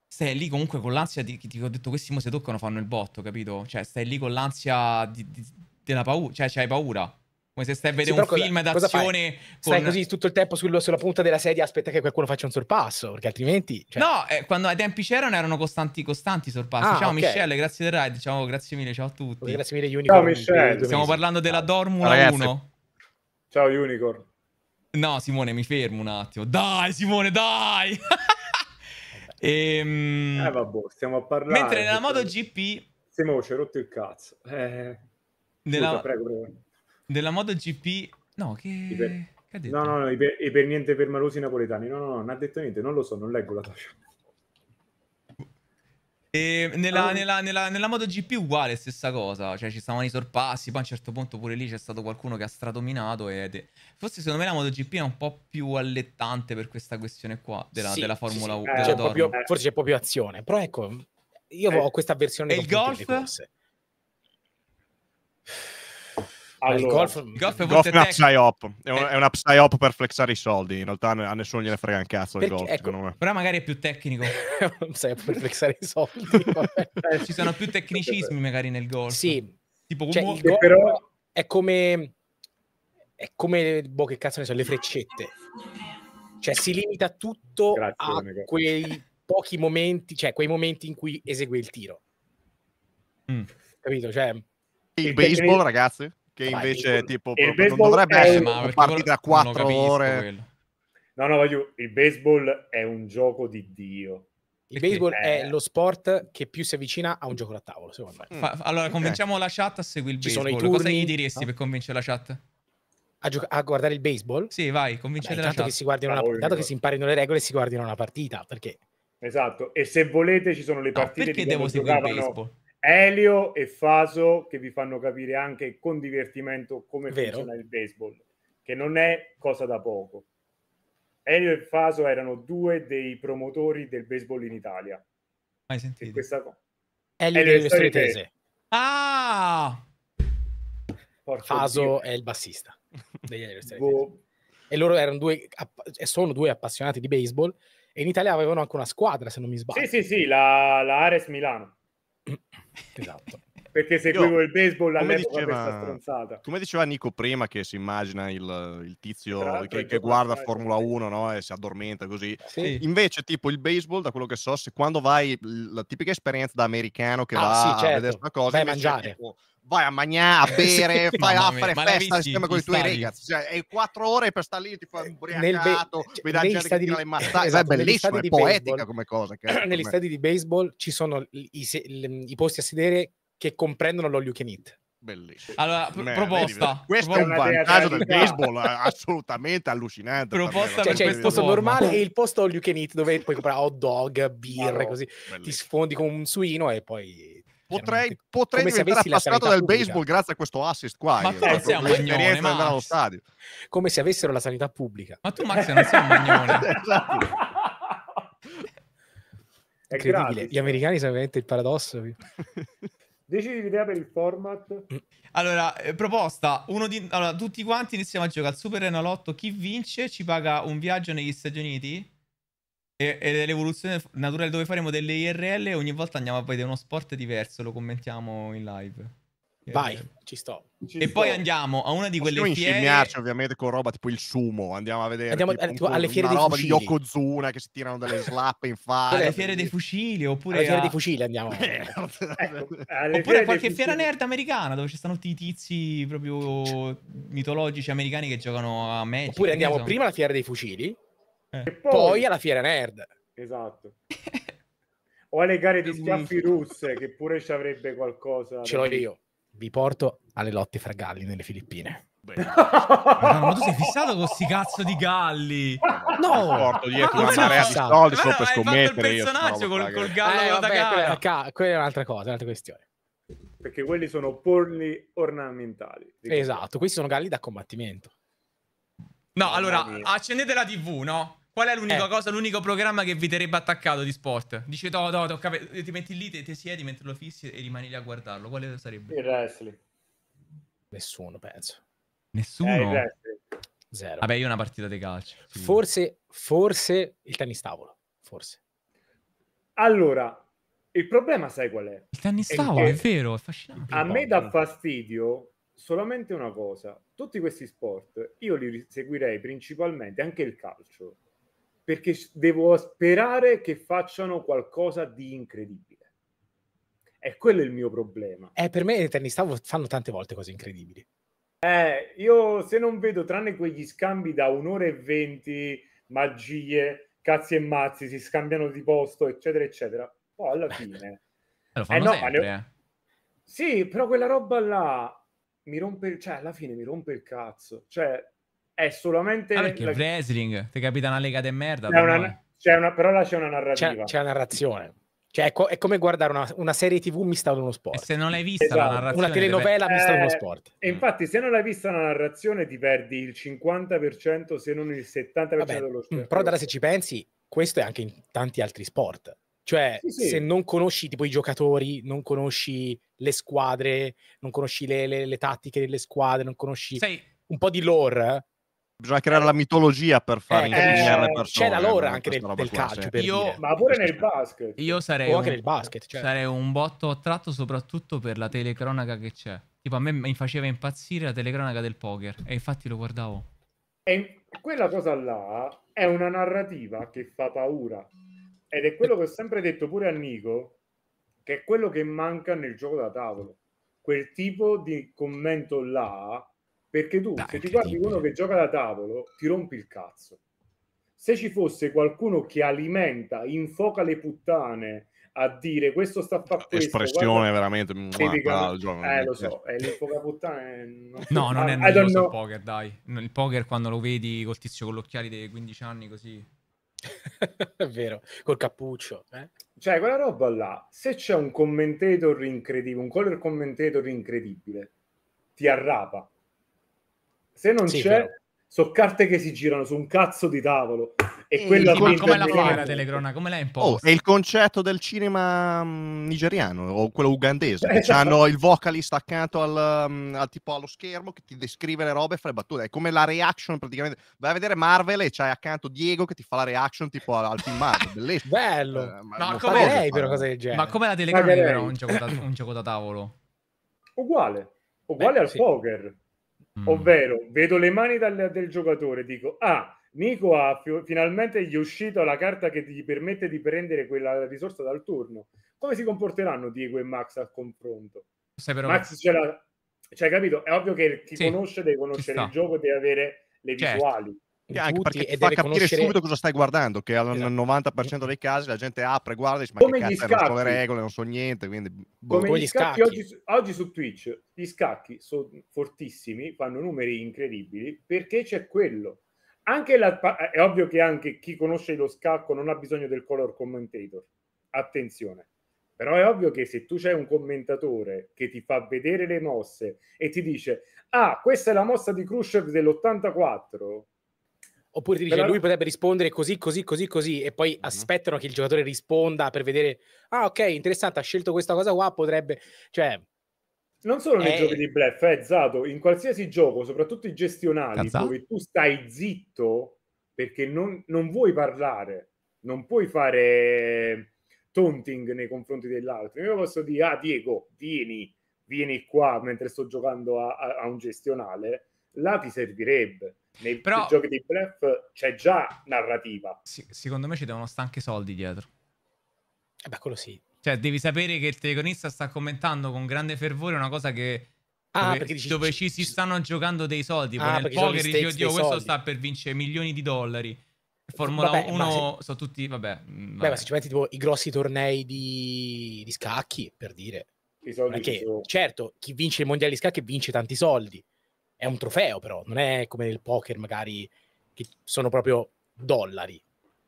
stai lì comunque con l'ansia di. Ti ho detto, questi mo se toccano fanno il botto, capito? Cioè, stai lì con l'ansia di, di, della paura. Cioè, c'hai paura. Come se stai a vedere sì, un cosa, film d'azione. Con... Stai così tutto il tempo sul, sulla punta della sedia, aspetta che qualcuno faccia un sorpasso, perché altrimenti. Cioè... No, eh, quando ai tempi c'erano erano costanti, costanti sorpassi. Ah, ciao okay. Michele, grazie del ride. Ciao, grazie mille, ciao a tutti. Grazie mille, Unicorn. Ciao Michele. Stiamo parlando della Dormula Ragazzi. 1. Ciao Unicorn. No, Simone, mi fermo un attimo. Dai, Simone, dai. e, ehm, Eh, vabbè, stiamo a parlare. Mentre nella MotoGP. Simo, ci hai rotto il cazzo. Eh... Nella... Scusa, prego, prego. Della MotoGP... No, che... Per... che no, no, no, e per, e per niente per Marosi napoletani. No, no, no, non ha detto niente, non lo so, non leggo la traccia. E nella, allora... nella, nella, nella MotoGP uguale, stessa cosa, cioè ci stavano i sorpassi, poi a un certo punto pure lì c'è stato qualcuno che ha stradominato e de... forse secondo me la MotoGP è un po' più allettante per questa questione qua della, sì, della Formula 1. Sì, sì. eh, cioè, forse c'è proprio azione, però ecco, io eh. ho questa versione... E il golf? Allora, il golf, il golf, è, golf è, una psy È, un, eh. è una psy-op per flexare i soldi. In realtà a nessuno gliene frega un cazzo Perché, il golf. Ecco, però magari è più tecnico. non sai per flexare i soldi. Cioè, ci sono più tecnicismi magari nel golf. Sì. Tipo, cioè, il golf però è come... È come, boh, che cazzo ne so, le freccette. Cioè si limita tutto Grazie, a amico. quei pochi momenti, cioè quei momenti in cui esegue il tiro. Mm. Capito? Cioè, il, baseball, tecnico... ragazzi, che invece tipo il non dovrebbe è... essere una partita a quattro ore. Quello. No, no, voglio, il baseball è un gioco di Dio. Il baseball eh. è lo sport che più si avvicina a un gioco da tavolo, secondo me. Mm. Fa, allora, eh. convinciamo okay. la chat a seguire il Ci baseball. Sono i turni, Cosa gli diresti no? per convincere la chat? A, gioca- a, guardare il baseball? Sì, vai, convincete Vabbè, la chat. Che guardino una, dato che si imparino le regole e si guardino una partita, perché... Esatto, e se volete ci sono le partite no, perché devo seguire il baseball? Elio e Faso che vi fanno capire anche con divertimento come Vero. funziona il baseball, che non è cosa da poco. Elio e Faso erano due dei promotori del baseball in Italia. Hai sentito? Questa... Elio, Elio è storie tese. Ah! Porco Faso Dio. è il bassista degli Elio boh. E loro erano due, sono due appassionati di baseball e in Italia avevano anche una squadra, se non mi sbaglio. Sì, sì, sì, la, la Ares Milano esatto. Perché seguivo il baseball all'epoca diceva, questa stronzata. Come diceva Nico prima, che si immagina il, il tizio che, che guarda Formula 1 no? e si addormenta così. Sì. Invece, tipo il baseball, da quello che so, se quando vai, la tipica esperienza da americano che ah, va sì, certo. a vedere una certo. cosa, Beh, mangiare. Tipo, vai a mangiare, a bere, fai a fare festa insieme con i tuoi ragazzi. Cioè, è quattro ore per stare lì, tipo imbriacato, be- mi dà gente di... le mazzate. Esatto, è bellissimo, è poetica baseball, come cosa. Che, negli stadi di baseball ci sono i, se- i posti a sedere che comprendono l'all you can eat. Bellissimo. Allora, pr- proposta. questo proposta. è un vantaggio del baseball assolutamente allucinante. Proposta cioè, c'è cioè, il posto forma. normale e il posto all you can eat dove puoi comprare hot dog, birre, così. Bellissimo. Ti sfondi con un suino e poi potrei, potrei diventare appassionato del pubblica. baseball grazie a questo assist qua. Ma te sei un magnone, Max. Allo stadio. Come se avessero la sanità pubblica. Ma tu Max non sei un magnone. esatto. È Incredibile. Gli americani sono veramente il paradosso. Decidi l'idea per il format. Allora, eh, proposta. Di... Allora, tutti quanti iniziamo a giocare al Super Enalotto. Chi vince ci paga un viaggio negli Stati Uniti? E, e l'evoluzione naturale dove faremo delle IRL ogni volta andiamo a vedere uno sport diverso, lo commentiamo in live. Vai, eh, ci sto. Ci e sto. poi andiamo a una di quelle Possiamo fiere. Possiamo ovviamente con roba tipo il sumo. Andiamo a vedere andiamo, tipo, eh, un, alle fiere una dei roba fucili. di Yokozuna che si tirano delle slappe in faccia. Alle fiere dei fucili oppure... Alle a... fiere dei fucili andiamo. ecco, oppure a qualche fiera nerd americana dove ci stanno tutti i tizi proprio mitologici americani che giocano a Magic. Oppure andiamo prima alla fiera dei fucili eh. Poi... poi... alla fiera nerd. Esatto. o alle gare di schiaffi russe, che pure ci avrebbe qualcosa. Ce l'ho io. Vi porto alle lotte fra galli nelle Filippine. Madonna, ma tu sei fissato con questi cazzo di galli? No, porto dietro cioè, una marea di soldi solo per scommettere. il personaggio col, col gallo eh, vabbè, quella, ca- quella è un'altra cosa, un'altra questione. Perché quelli sono polli ornamentali. Esatto, questi sono galli da combattimento. No, allora, accendete la TV, no? Qual è l'unica eh. cosa, l'unico programma che vi terrebbe attaccato di sport? Dice, no, no, no ti metti lì, ti, ti siedi mentre lo fissi e rimani lì a guardarlo. Quale sarebbe? Il wrestling. Nessuno, penso. Nessuno? Eh, il wrestling. Zero. Vabbè, io una partita di calcio. Sì. Forse, forse il tennis tavolo, forse. Allora, il problema sai qual è? Il tennis tavolo, è, è vero, è affascinante. A me dà fastidio solamente una cosa, tutti questi sport io li seguirei principalmente, anche il calcio, perché devo sperare che facciano qualcosa di incredibile. E quello è il mio problema. Eh, per me i tennisti fanno tante volte cose incredibili. Eh, io se non vedo, tranne quegli scambi da un'ora e venti, magie, cazzi e mazzi, si scambiano di posto, eccetera, eccetera, poi alla fine... eh no, sempre, ne... Eh. Sì, però quella roba là mi rompe, cioè alla fine mi rompe il cazzo, cioè è solamente... Ah, perché la... wrestling, ti capita una lega di merda. C'è una, c'è una, però là c'è una narrativa. C'è, c'è una narrazione. Cioè, è, co- è, come guardare una, una, serie TV mista ad uno sport. E se non l'hai vista esatto. la narrazione, una telenovela per... mista ad uno eh, sport. E infatti, se non l'hai vista la narrazione, ti perdi il 50%, se non il 70% Vabbè, dello mm, sport. Però, Dara, se ci pensi, questo è anche in tanti altri sport. Cioè, sì, sì. se non conosci tipo i giocatori, non conosci le squadre, non conosci le, le, le tattiche delle squadre, non conosci Sei... un po' di lore. Eh. Bisogna creare eh. la mitologia per fare eh, incaminare le eh, persone. C'è la lore anche nel, del calcio, per io, dire. ma pure nel basket. Io sarei, anche un, nel basket, cioè. sarei un botto attratto soprattutto per la telecronaca che c'è. Tipo a me mi faceva impazzire la telecronaca del poker e infatti lo guardavo. E quella cosa là è una narrativa che fa paura ed è quello che ho sempre detto pure a Nico, che è quello che manca nel gioco da tavolo. Quel tipo di commento là, perché tu, Dai, se ti guardi uno che gioca da tavolo, ti rompi il cazzo. Se ci fosse qualcuno che alimenta, infoca le puttane a dire questo sta a fare questo espressione guarda, veramente mm, tipica, gioco, eh, lo eh. so è eh, l'infoca puttana non no non è noioso il poker dai il poker quando lo vedi col tizio con gli occhiali dei 15 anni così È vero, col cappuccio. Eh? Cioè, quella roba là, se c'è un commentator incredibile, un color commentator incredibile, ti arrapa. Se non sì, c'è, vero sono carte che si girano su un cazzo di tavolo. E, e eh, quella come, come la fa la telecrona? Come l'ha imposta? Oh, è il concetto del cinema mm, nigeriano o quello ugandese. Eh, esatto. Hanno il vocalist accanto al, mm, al, tipo allo schermo che ti descrive le robe e fa le battute. È come la reaction praticamente. Vai a vedere Marvel e c'hai accanto Diego che ti fa la reaction tipo al, al film Marvel. Bellissimo. Bello. Eh, ma, no, come lei, però, cosa del Ma come la telecrona? è un, gioco da, un gioco da tavolo uguale, uguale Beh, al sì. poker. Mm. Ovvero, vedo le mani dal, del giocatore, dico, ah, Nico ha finalmente gli è uscita la carta che gli permette di prendere quella risorsa dal turno. Come si comporteranno Diego e Max al confronto? Però... Max ce l'ha, cioè, capito? È ovvio che chi sì, conosce deve conoscere il gioco e deve avere le certo. visuali. Che anche perché ti fa capire conoscere... subito cosa stai guardando, che al esatto. 90% dei casi la gente apre, guarda e dice ma come che cazzo, non le regole, non so niente, quindi... Boh. Come, gli scacchi, oggi, oggi, su Twitch, gli scacchi sono fortissimi, fanno numeri incredibili, perché c'è quello. Anche la, eh, è ovvio che anche chi conosce lo scacco non ha bisogno del color commentator, attenzione. Però è ovvio che se tu c'è un commentatore che ti fa vedere le mosse e ti dice ah, questa è la mossa di Khrushchev dell'84 Oppure ti dice Però... lui potrebbe rispondere così, così, così, così, e poi mm-hmm. aspettano che il giocatore risponda per vedere, ah ok, interessante, ha scelto questa cosa qua, potrebbe... Cioè, non solo nei eh... giochi di bluff, eh, Zato, in qualsiasi gioco, soprattutto i gestionali, Cazza. Esatto. dove tu stai zitto perché non, non, vuoi parlare, non puoi fare taunting nei confronti dell'altro. Io posso dire, ah Diego, vieni, vieni qua mentre sto giocando a, a, a un gestionale, là ti servirebbe nei Però... giochi di bluff c'è già narrativa. Sì, secondo me ci devono stare anche soldi dietro. Eh beh, quello sì. Cioè, devi sapere che il telecronista sta commentando con grande fervore una cosa che... Ah, dove, dici, dove ci, si stanno giocando dei soldi. Ah, nel poker dici, Dio, questo soldi. sta per vincere milioni di dollari. Formula 1 se... sono tutti, vabbè. Mm, vabbè. Beh, ma se ci metti tipo i grossi tornei di, di scacchi, per dire. Perché, sono... Certo, chi vince i mondiali di scacchi vince tanti soldi è un trofeo, però non è come nel poker, magari che sono proprio dollari.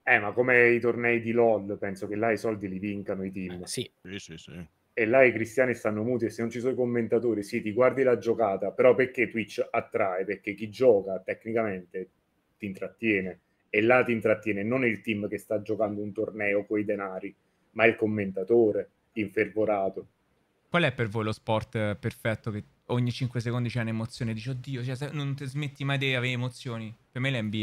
Eh, ma come i tornei di LOL, penso che là i soldi li vincano i team. Eh, sì. sì, sì, sì. E là i cristiani stanno muti e se non ci sono i commentatori, sì, ti guardi la giocata, però perché Twitch attrae? Perché chi gioca tecnicamente ti intrattiene e là ti intrattiene non il team che sta giocando un torneo coi denari, ma il commentatore infervorato. Qual è per voi lo sport eh, perfetto che ogni 5 secondi c'è un'emozione, dici oddio, cioè, non ti smetti mai di avere emozioni. Per me l'NBA.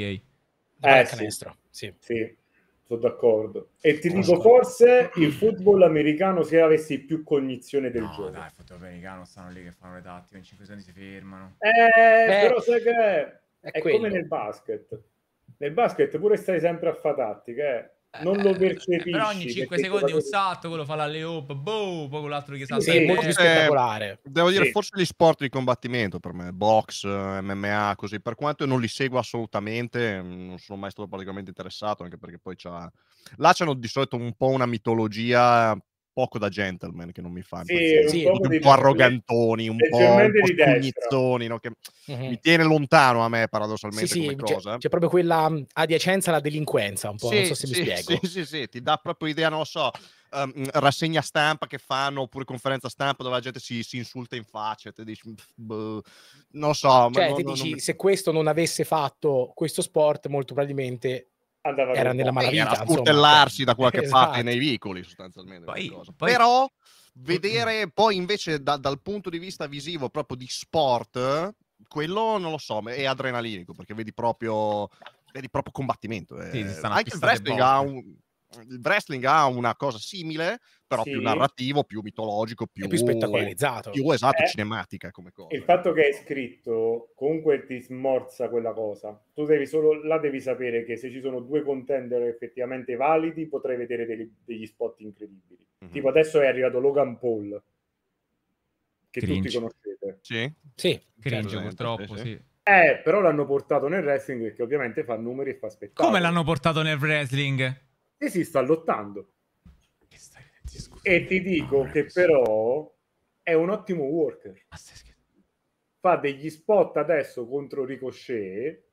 Eh, sì. canestro, sì. sì. Sono d'accordo. E ti dico, forse il football americano se avessi più cognizione del no, gioco. dai, il football americano stanno lì che fanno le tattiche, in 5 secondi si fermano. Eh, Beh, però sai che è, è, è come nel basket. Nel basket pure stai sempre a fare tattiche, eh non lo eh, eh, percepisci. Però ogni 5 secondi un salto, quello fa la leop, boh, poi quell'altro che salta. Sì, sì, molto spettacolare. Devo dire, sì. forse gli sport di combattimento per me, box, eh, MMA, così, per quanto non li seguo assolutamente, mm, non sono mai stato particolarmente interessato, anche perché poi c'ha... là c'hanno di solito un po' una mitologia poco da gentleman che non mi fa sì, un, po', un po arrogantoni, un po', un no? che uh-huh. mi tiene lontano a me paradossalmente sì, sì, cosa. C'è, c'è, proprio quella mhmm, adiacenza alla delinquenza, un po', sì, non so se mi spiego. Sì, sì, sì, ti dà proprio idea, non lo so, um, rassegna stampa che fanno oppure conferenza stampa dove la gente si, si insulta in faccia, e te dici, boh", non so. Cioè, ma non, dici, non mi... se questo non avesse fatto questo sport, molto probabilmente andava era nella malavita. a spurtellarsi da qualche esatto. parte nei vicoli sostanzialmente. Poi, poi... Però vedere poi invece da, dal punto di vista visivo proprio di sport, quello non lo so, è adrenalinico perché vedi proprio, vedi proprio combattimento. Eh. Sì, eh. Anche il wrestling ha un il wrestling ha una cosa simile, però sì. più narrativo, più mitologico, più, più spettacolarizzato. Più esatto, eh. cinematica come cosa. Il fatto che hai scritto comunque ti smorza quella cosa. Tu devi solo, là devi sapere che se ci sono due contender effettivamente validi potrai vedere degli, degli spot incredibili. Mm-hmm. Tipo adesso è arrivato Logan Paul, che Cringe. tutti conoscete. Sì, sì. Cringe certo, purtroppo, sì. sì. Eh, però l'hanno portato nel wrestling perché ovviamente fa numeri e fa spettacolo. Come l'hanno portato nel wrestling? e si sta lottando. E ti dico che però è un ottimo worker. Fa degli spot adesso contro Ricochet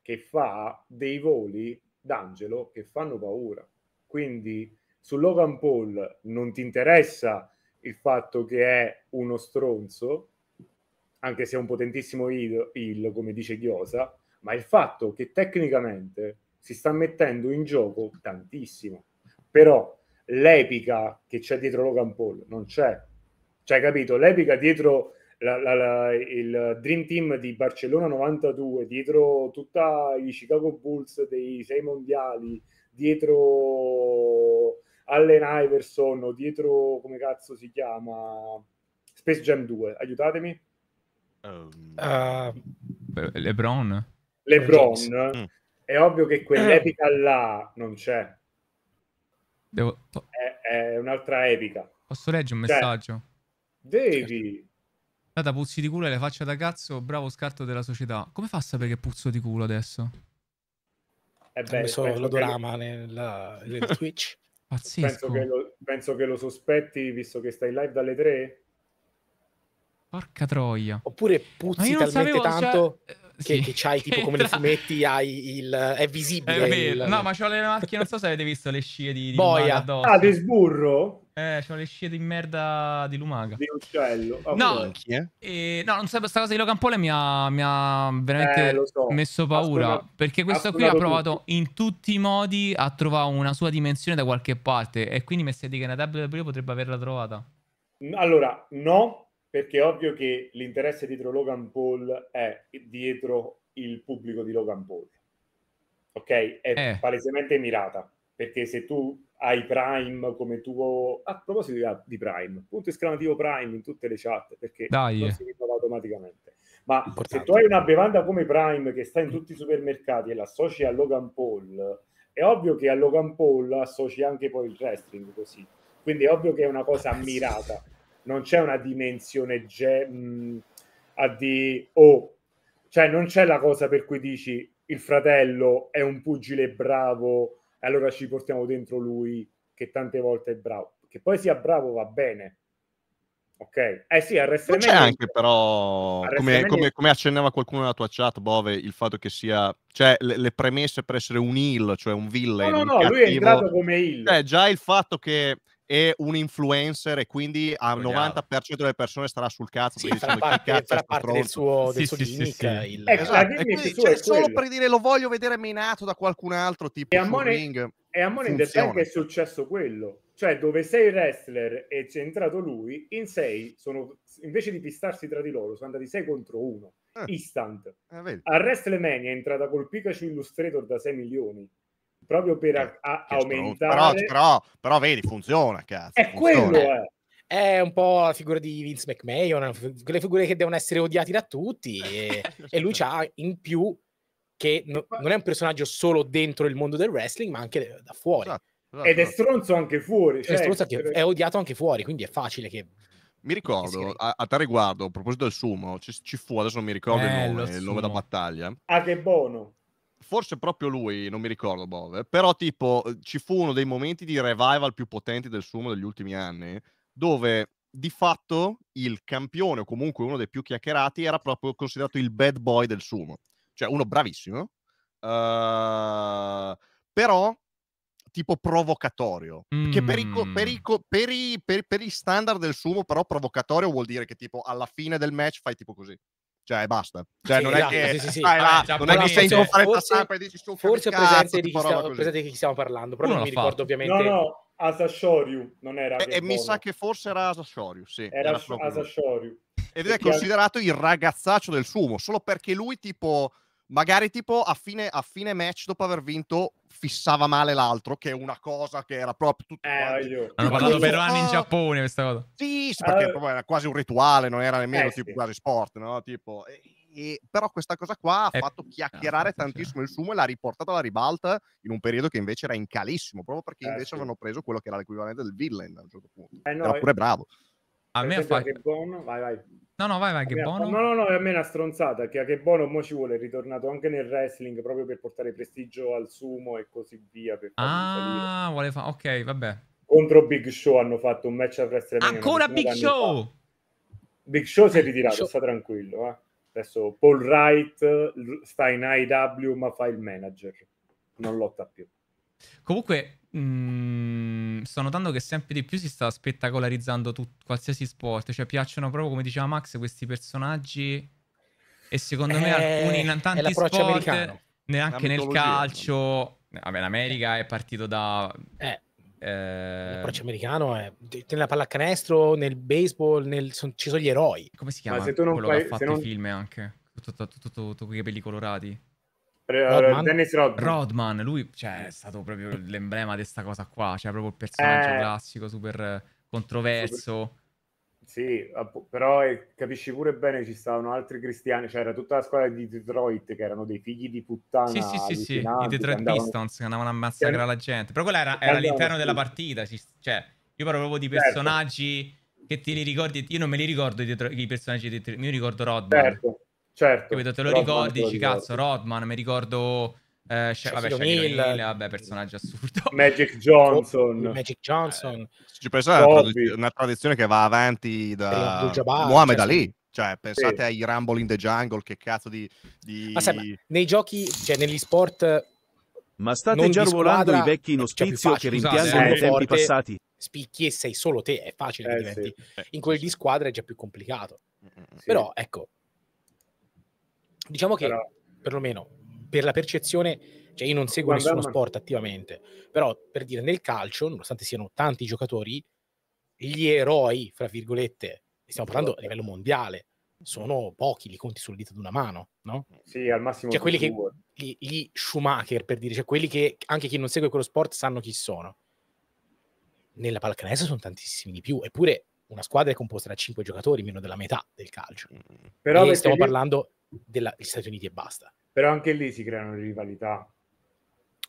che fa dei voli d'angelo che fanno paura. Quindi su Logan Paul non ti interessa il fatto che è uno stronzo, anche se è un potentissimo heel, come dice Ghiosa, ma il fatto che tecnicamente si sta mettendo in gioco tantissimo. Però l'epica che c'è dietro Logan Paul non c'è. Cioè, capito? L'epica dietro la, la, la, il Dream Team di Barcellona 92, dietro tutta i Chicago Bulls dei sei mondiali, dietro Allen Iverson, dietro come cazzo si chiama Space Jam 2, aiutatemi. Um, uh, LeBron. LeBron. LeBron. Mm è ovvio che quell'epica eh. là non c'è. Devo... È, è, un'altra epica. Posso leggere un cioè, messaggio? devi. Data puzzi di culo e le faccia da cazzo, bravo scarto della società. Come fa a sapere che puzzo di culo adesso? Eh, eh beh, l'odorama che... nella, nel eh, Twitch. Pazzesco. Penso che, lo, penso che, lo, sospetti visto che stai live dalle tre. Porca troia. Oppure puzzi talmente sapevo, cioè, tanto... Cioè che, sì. che c'hai tipo come nei fumetti, hai il, è visibile. È Il... No, ma c'ho le macchine, non so se avete visto le scie di, di Boia. Lumaga ah, di sburro? Eh, c'ho le scie di merda di Lumaga. Di uccello. Ah, no, eh, no, non so, questa cosa di Logan mi ha, mi ha veramente eh, so. messo paura, Ascolta, perché questo qui ha provato tutto. in tutti i modi a trovare una sua dimensione da qualche parte e quindi mi stai dicendo che la WWE potrebbe averla trovata. Allora, no, perché è ovvio che l'interesse dietro Logan Paul è dietro il pubblico di Logan Paul. Ok? È eh. palesemente mirata, perché se tu hai Prime come tuo... A proposito di Prime, punto esclamativo Prime in tutte le chat, perché Dai. non si ritrova automaticamente. Ma Importante. se tu hai una bevanda come Prime che sta in tutti i supermercati e l'associ a Logan Paul, è ovvio che a Logan Paul associ anche poi il wrestling così. Quindi è ovvio che è una cosa mirata non c'è una dimensione ge- mh, a di oh, cioè non c'è la cosa per cui dici il fratello è un pugile bravo, e allora ci portiamo dentro lui che tante volte è bravo. Che poi sia bravo va bene. Ok, eh sì, a WrestleMania... c'è anche però, come, come, come, accennava qualcuno nella tua chat, Bove, il fatto che sia... Cioè, le, le premesse per essere un heel, cioè un villain. No, no, no, cattivo, lui è entrato come heel. Cioè, già il fatto che è un influencer e quindi al 90% delle persone starà sul cazzo. Sì, farà diciamo, parte, farà parte del suo, del sì, suo sì, Sì, il... eh, esatto. cioè, solo per dire lo voglio vedere menato da qualcun altro, tipo e a Money, in the Bank è successo quello. Cioè, dove sei wrestler e c'è entrato lui, in sei sono, invece di pistarsi tra di loro, sono andati 6 contro 1. Eh. Ah. Instant. Eh, a WrestleMania è entrata col Pikachu Illustrator da 6 milioni proprio per eh, a, a aumentare. Però, però, però, vedi, funziona, cazzo. È funziona. quello, eh. eh è un po' la figura di Vince McMahon, quelle figure che devono essere odiate da tutti eh, e, e lui c'ha in più che no, non è un personaggio solo dentro il mondo del wrestling, ma anche da fuori. Esatto, esatto. Ed è esatto. stronzo anche fuori. Cioè, è, stronzo anche, è odiato anche fuori, quindi è facile che mi ricordo a, a, tal riguardo, a proposito del sumo, ci, ci fu, adesso non mi ricordo eh, il, nome, il nome da battaglia. Ah, che buono! forse proprio lui, non mi ricordo Bob, eh, però tipo uhm, ci fu uno dei momenti di revival più potenti del sumo degli ultimi anni, dove di fatto il campione o comunque uno dei più chiacchierati era proprio considerato il bad boy del sumo, cioè uno bravissimo, uh, però tipo provocatorio, mm. che per i, per, i, per, i, per i standard del sumo però provocatorio vuol dire che tipo alla fine del match fai tipo così cioè basta. Cioè, sì, non esatto, è che sì, sì, stai là, ah, non è che sei in conferenza stampa e dici Forse ho presente, di chi, stiamo, presente di chi stiamo parlando, però Uno non mi ricordo fatto. ovviamente. No, no, Asashoryu non era. E, e mi sa che forse era Asashoryu, sì. Era, era proprio... Asashoryu. Ed è considerato il ragazzaccio del sumo, solo perché lui tipo magari tipo a fine, a fine match dopo aver vinto fissava male l'altro, che è una cosa che era proprio tutto. Eh, Hanno parlato per anni in Giappone questa cosa. Sì, sì perché uh, era quasi un rituale, non era nemmeno eh, tipo sì. quasi sport, no? Tipo, e, e, però questa cosa qua ha è... Eh, fatto ah, chiacchierare ah, tantissimo il sumo e l'ha riportato alla ribalta in un periodo che invece era in calissimo, proprio perché eh, invece sì. avevano preso quello che era l'equivalente del villain a un certo punto. Eh, no, era pure bravo. A per me ha fatto... Bono, vai, vai. No, no, vai, vai, che buono. No, no, no, a me è una stronzata, che a che buono mo ci vuole, è ritornato anche nel wrestling proprio per portare prestigio al sumo e così via. ah, vuole fare... Ok, vabbè. Contro Big Show hanno fatto un match a WrestleMania. Ancora Big Show! Fa. Big Show si è ritirato, Show. sta tranquillo, eh. Adesso Paul Wright sta in IW ma fa il manager, non lotta più. Comunque, Mm, sto notando che sempre di più si sta spettacolarizzando tut- qualsiasi sport, cioè piacciono proprio come diceva Max questi personaggi e secondo eh, me alcuni in tanti sport neanche nel calcio, vabbè l'America è partito da eh, eh, l'approccio americano è nella pallacanestro, nel baseball, nel, son, ci sono gli eroi. Come si chiama? Ma se tu non quello fai, che ha fatto non... film anche, tutti quei capelli colorati. Rodman? Dennis Rodman. Rodman, lui cioè, è stato proprio l'emblema di questa cosa qua, cioè proprio il personaggio eh... classico, super controverso. Sì, però eh, capisci pure bene, ci stavano altri cristiani, cioè era tutta la squadra di Detroit che erano dei figli di puttana. Sì, sì, sì, sì. i Detroit andavano... Pistons che andavano a massacrare sì. la gente, però quella era, era all'interno della partita, cioè io parlo proprio di certo. personaggi certo. che ti li ricordi, io non me li ricordo i, Detroit, i personaggi di Detroit, io ricordo Rodman. Certo. Certo. Capito? Te lo Rodman ricordi, dici, cazzo, Rodman, mi ricordo... Eh, Sh- vabbè, Shaquille vabbè, personaggio assurdo. Magic Johnson. Oh, Magic Johnson. Eh, ci pensate, è una, tradiz- una tradizione che va avanti da Muhammad cioè, Ali. Cioè, pensate sì. ai Rumble in the Jungle, che cazzo di... di... Ma sai, nei giochi, cioè negli sport... Ma state già ruolando i vecchi in ospizio che rimpiangono i tempi eh, passati. Spicchi e sei solo te, è facile eh, diventi. Sì. In quelli di squadra è già più complicato. Mm, mm, mm. Sì. Però, ecco, Diciamo che, però... perlomeno, per la percezione, cioè io non seguo Guarda, nessuno ma... sport attivamente, però per dire nel calcio, nonostante siano tanti giocatori, gli eroi, fra virgolette, stiamo parlando a livello mondiale, sono pochi, li conti sul dito di una mano, no? Sì, al massimo. Cioè quelli che, gli, gli, Schumacher, per dire, cioè quelli che anche chi non segue quello sport sanno chi sono. Nella pallacanestro sono tantissimi di più, eppure una squadra è composta da 5 giocatori, meno della metà del calcio. Però stiamo lì... parlando degli Stati Uniti e basta. Però anche lì si creano rivalità.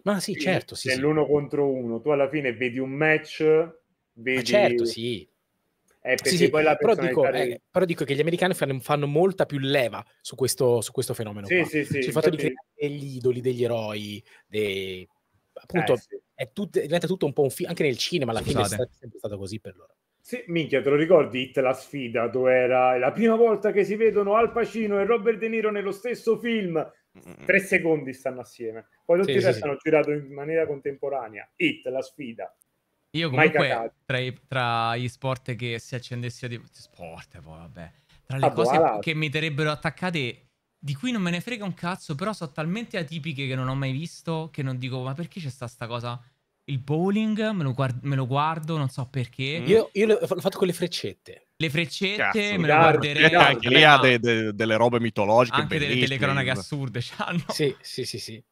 Ma sì, Quindi, certo. Sì, nell'uno sì. contro uno, tu alla fine vedi un match, vedi... Ma certo, sì. Eh, sì, sì, però, dico, di... eh, però, dico, che gli americani fanno, fanno molta più leva su questo, su questo fenomeno. Sì, sì, sì, cioè, il fatto di creare degli idoli, degli eroi, dei... appunto eh, è tut... diventa tutto un po' un film. Anche nel cinema alla Scusate. fine è sempre stato così per loro. Sì, minchia, te lo ricordi Hit la sfida, dove era la prima volta che si vedono Al Pacino e Robert De Niro nello stesso film? Tre secondi stanno assieme, poi tutti sì, i sì, resti hanno sì. girato in maniera contemporanea. Hit la sfida. Io comunque tra, i, tra, gli sport che si accendessero di sport, poi boh, vabbè, tra le ah, boh, cose voilà. che mi terrebbero attaccate di cui non me ne frega un cazzo, però sono talmente atipiche che non ho mai visto che non dico ma perché c'è sta sta cosa? il bowling, me lo, guard- me lo guardo, non so perché. Mm. Io, io l'ho fatto con le freccette. Le freccette Cazzo, me le guarderei. Anche, anche lì ha de, de, delle robe mitologiche. Anche delle telecronache assurde. Cioè, Sì, sì, sì, sì.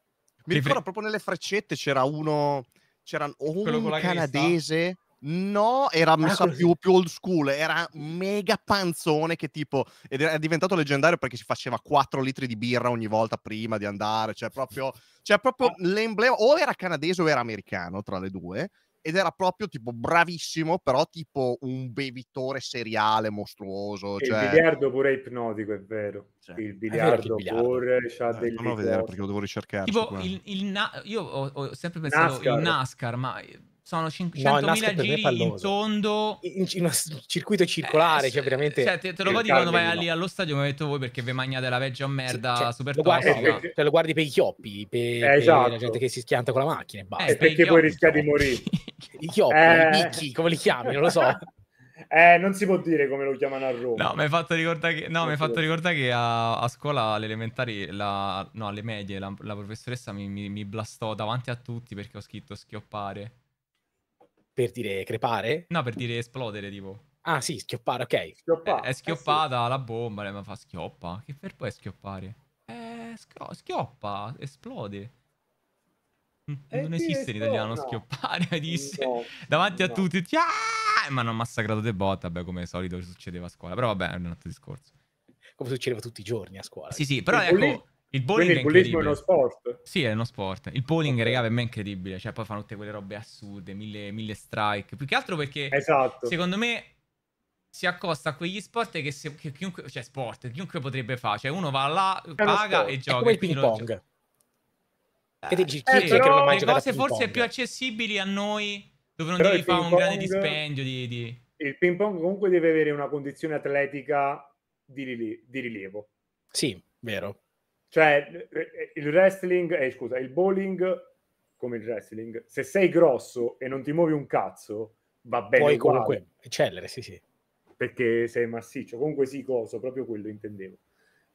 Mi ricordo proprio nelle freccette c'era uno. C'era un, un canadese No, era ah, più, più, old school, era mega panzone che tipo, ed è diventato leggendario perché si faceva 4 litri di birra ogni volta prima di andare, cioè proprio, cioè proprio eh. l'emblema, o era canadese o era americano tra le due, ed era proprio tipo bravissimo, però tipo un bevitore seriale mostruoso. Cioè... Il biliardo pure è ipnotico, è vero. Cioè, il biliardo, biliardo. pure c'ha eh, dei... Fammi vedere perché lo devo ricercare. Tipo, il, il na- io ho, ho sempre pensato NASCAR. il NASCAR, ma sono 500.000 no, giri in tondo in, in, un circuito circolare eh, cioè veramente cioè, te, te, lo vado quando vai lì allo stadio mi ho detto voi perché vi mangiate la veggia a merda cioè, super lo guardi, tosta cioè, lo guardi per i chioppi per, eh, per esatto. la gente che si schianta con la macchina e basta eh, perché poi rischia di morire i chioppi, eh... i picchi, come li chiami non lo so Eh, non si può dire come lo chiamano a Roma. No, mi hai fatto ricordare che, no, fatto ricordare che a, a, scuola alle elementari, la, no, alle medie, la, la professoressa mi, mi, mi blastò davanti a tutti perché ho scritto schioppare. Per dire crepare? No, per dire esplodere, tipo. Ah, sì, schioppare, ok. Schioppa. Eh, è schioppata eh, sì. la bomba, ma fa schioppa. Che per poi schioppare? Eh, schioppa, esplode. Eh, non esiste in italiano schioppare, disse. No, Davanti no. a tutti. Ah! Ma hanno massacrato De Botta, vabbè, come al solito succedeva a scuola. Però vabbè, è un altro discorso. Come succedeva tutti i giorni a scuola. Sì, sì, però e ecco... Volevi il bowling Quindi il bullismo è, uno sport. Sì, è uno sport. Il bowling, okay. raga, per me è incredibile. Cioè, poi fanno tutte quelle robe assurde, mille, mille strike. Più che altro perché, esatto. secondo me, si accosta a quegli sport che, se, che chiunque, cioè sport, chiunque potrebbe fare. Cioè, uno va là, paga e gioca. È come il ping pong. Gioca. Eh, e dici, eh, chi però, è che le cose forse più accessibili a noi, dove non però devi fare un pong, grande dispendio di, di... Il ping pong comunque deve avere una condizione atletica di, rilievo. Sì, vero. Cioè, il wrestling, eh, scusa, il bowling come il wrestling, se sei grosso e non ti muovi un cazzo, va bene. Puoi comunque eccellere, sì, sì. Perché sei massiccio. Comunque sì, coso, proprio quello intendevo.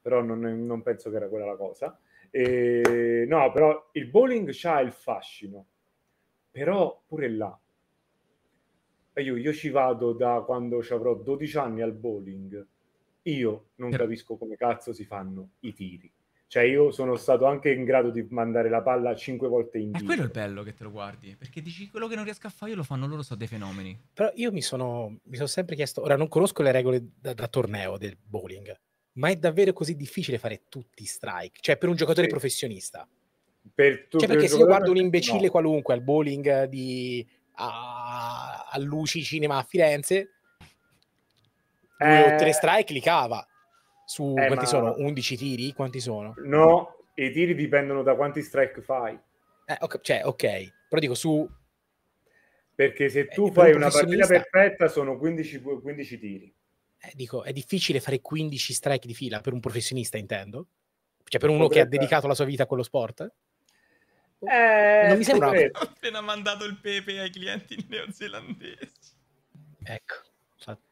Però non, non penso che era quella la cosa. E... No, però il bowling ha il fascino. Però pure là. Io, io ci vado da quando avrò 12 anni al bowling. Io non capisco come cazzo si fanno i tiri cioè io sono stato anche in grado di mandare la palla cinque volte in giro. E quello è bello che te lo guardi, perché dici quello che non riesco a fare io lo fanno loro, so dei fenomeni. Però io mi sono, mi sono sempre chiesto, ora non conosco le regole da, da torneo del bowling, ma è davvero così difficile fare tutti i strike? Cioè per un giocatore sì. professionista? Per tu, cioè, perché per se io guardo un imbecille no. qualunque al bowling di a, a Luci Cinema a Firenze, eh... o tre strike li cava. Su eh, quanti ma... sono? 11 tiri? Quanti sono? No, i tiri dipendono da quanti strike fai. Eh, okay, cioè, ok, però dico su... Perché se eh, tu eh, fai un una partita perfetta sono 15, 15 tiri. Eh, dico, è difficile fare 15 strike di fila per un professionista, intendo? Cioè per uno Potrebbe. che ha dedicato la sua vita a quello sport? Eh, non mi sembra. Ho appena mandato il pepe ai clienti neozelandesi. Ecco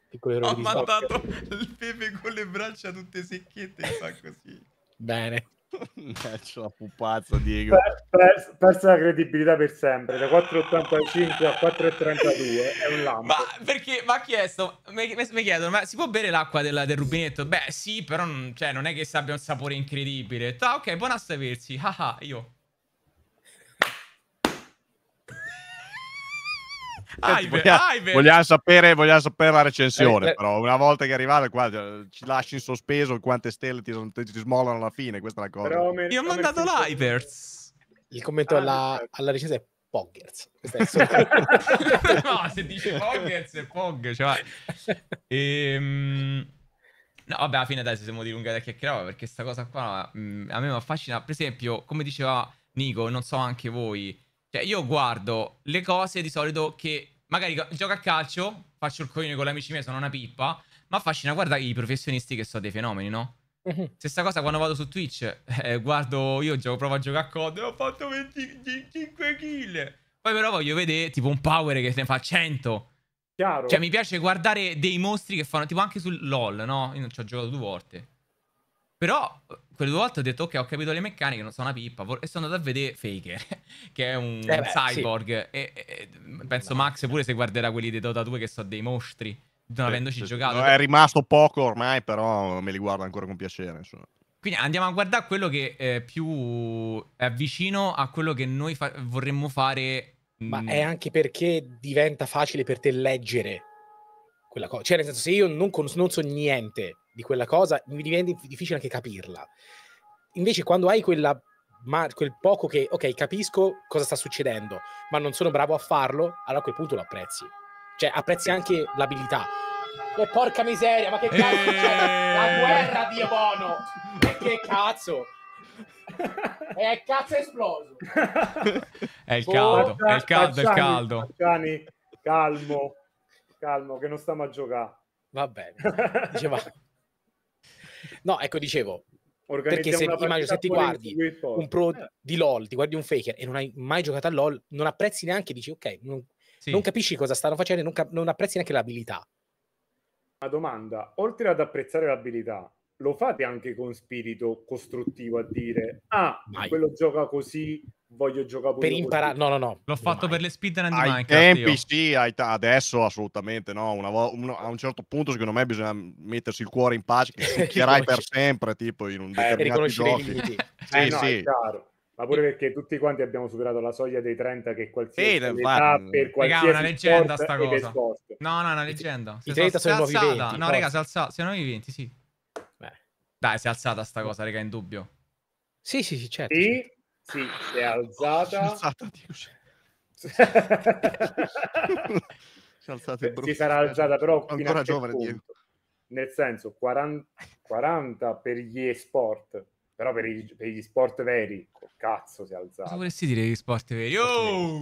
piccolo errore Ho mandato il pepe con le braccia tutte secchiette e fa così. Bene. Eh, C'è la pupazza, Diego. Per, per, persa la credibilità per sempre, da 4,85 a 4,32 è un lampo. Ma perché, mi ha chiesto, mi, chiedono, ma si può bere l'acqua del, del rubinetto? Beh sì, però non, cioè, non è che abbia un sapore incredibile. Ah ok, buona a sapersi, ah, ah, io... Vogliamo, sapere, vogliamo, sapere, la recensione, eh, eh. però una volta che arrivate qua cioè, ci lasci in sospeso quante stelle ti, ti smollano alla fine, questa è la cosa. Però, Io ho mandato l'Ivers. Il commento ah, alla, alla recensione è Poggers. no, se dice Poggers è Pog, cioè... Ehm... No, vabbè, alla fine dai, ci siamo dilungati a chiacchierare perché questa cosa qua mh, mm, a me mi affascina. Per esempio, come diceva Nico, non so anche voi, cioè, io guardo le cose di solito che... Magari gioco a calcio, faccio il coglione con gli amici miei, sono una pippa, ma affascina guarda i professionisti che sono dei fenomeni, no? Mhm. Stessa cosa quando vado su Twitch, eh, guardo, io gioco, provo a giocare a COD, ho fatto 25 kill. Poi però voglio vedere tipo un power che ne fa 100. Chiaro. Cioè mi piace guardare dei mostri che fanno, tipo anche sul LOL, no? Io non ci ho giocato due volte. Però quelle due volte ho detto, ok, ho capito le meccaniche, non sono una pippa. E sono andato a vedere Faker, che è un eh beh, cyborg. Sì. E, e, penso no, Max pure se guarderà quelli dei Dota 2 che sono dei mostri, non avendoci giocato. No, è rimasto poco ormai, però me li guardo ancora con piacere, insomma. Quindi andiamo a guardare quello che è eh, più è vicino a quello che noi fa- vorremmo fare. Mm, Ma è anche perché diventa facile per te leggere quella cosa. Cioè, nel senso, se io non, con- non so niente di quella cosa, mi diventa difficile anche capirla. Invece quando hai quella, ma, quel poco che, ok, capisco cosa sta succedendo, ma non sono bravo a farlo, allora a quel punto lo apprezzi. Cioè, apprezzi anche l'abilità. E porca miseria, ma che cazzo c'è? La eh. guerra di Bono! E che cazzo! E cazzo è esploso! È il caldo, oh, è il caldo, è il caldo. Pacciani, calmo, calmo, che non stiamo a giocare. Va bene. Diceva... No, ecco, dicevo, perché se, immagino, se ti guardi un pro eh. di LOL, ti guardi un faker e non hai mai giocato a LOL, non apprezzi neanche, dici ok, non, sì. non capisci cosa stanno facendo, non, cap- non apprezzi neanche l'abilità. La domanda, oltre ad apprezzare l'abilità, lo fate anche con spirito costruttivo a dire ah, Mai. quello gioca così, voglio giocare per imparare. No, no, no. L'ho fatto Mai. per le speedrun di ai Minecraft. Tempi, io. sì, ai t- adesso assolutamente no. Una vo- uno, a un certo punto, secondo me, bisogna mettersi il cuore in pace. Che succhierai per sempre, tipo in un eh, determinato eh, giochi. sì, eh, no, sì. Ma pure perché tutti quanti abbiamo superato la soglia dei 30 che qualsiasi sì, età per qualsiasi raga, una leggenda sta cosa. No, no, una leggenda. I 30 sono i nuovi 20. No, raga, salsa, se no i 20, sì. Dai, si è alzata sta cosa, raga, in dubbio. Sì, sì, sì, certo. Sì, certo. sì si è alzata. Oh, alzata si è alzata si sarà alzata però ancora giovane Diego. Nel senso, 40, 40 per gli sport però per, i, per, gli sport veri, cazzo si è alzata. Cosa vorresti dire gli sport veri? Oh!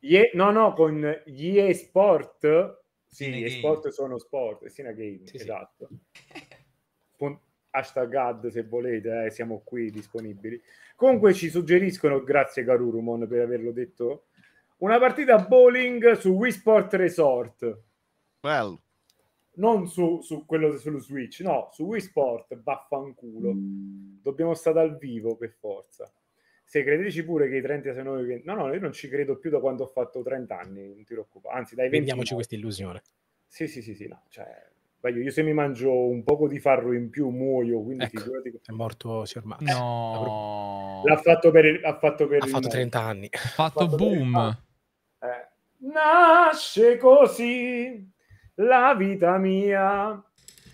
Ye, no, no, con gli e-sport, sì, gli e-sport sono sport, Sina Game, sì, esatto. Sì. hashtag ad se volete, eh, siamo qui disponibili. Comunque ci suggeriscono, grazie Garurumon per averlo detto, una partita bowling su Wii Sport Resort. Bello. Non su, su quello sullo Switch, no, su Wii Sport, vaffanculo. Dobbiamo stare al vivo per forza. Se credeteci pure che i 30 sono... No, no, io non ci credo più da quando ho fatto 30 anni, non ti preoccupare. Anzi, dai Vendiamoci questa illusione. Sì, sì, sì, sì, no, cioè Meglio, io se mi mangio un poco di farro in più muoio, quindi ecco, figurati... È morto Sir Max. No. L'ha fatto per... Il, ha fatto, per ha fatto 30 anni. Ha fatto, fatto boom. Eh. Nasce così la vita mia.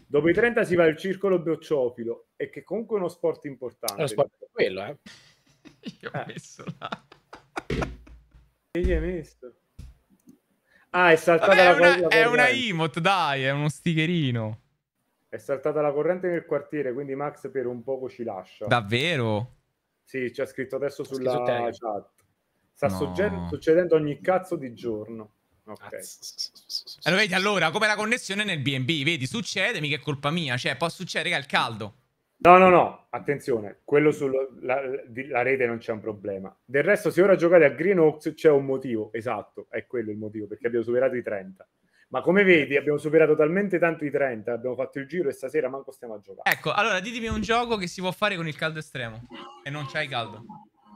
Dopo i 30 si va al circolo bocciofilo, e che comunque è uno sport importante. È sport quello, eh. Io ho eh. messo là. Che gli hai messo? Ah, è saltata Vabbè, la, corrente. È una emote, dai, è uno stickerino. È saltata la corrente nel quartiere, quindi Max per un poco ci lascia. Davvero? Sì, ci ha scritto adesso sulla scritto chat. Sta no. succedendo ogni cazzo di giorno. Ok. Ah, allora, vedi, allora, come la connessione nel BNB, vedi, succede, che è colpa mia, cioè può succedere che è il caldo. No, no, no, attenzione, quello sulla rete non c'è un problema. Del resto, se ora giocate a Green Oaks c'è un motivo, esatto, è quello il motivo, perché abbiamo superato i 30. Ma come vedi, abbiamo superato talmente tanto i 30, abbiamo fatto il giro e stasera manco stiamo a giocare. Ecco, allora ditemi un gioco che si può fare con il caldo estremo e non c'hai caldo.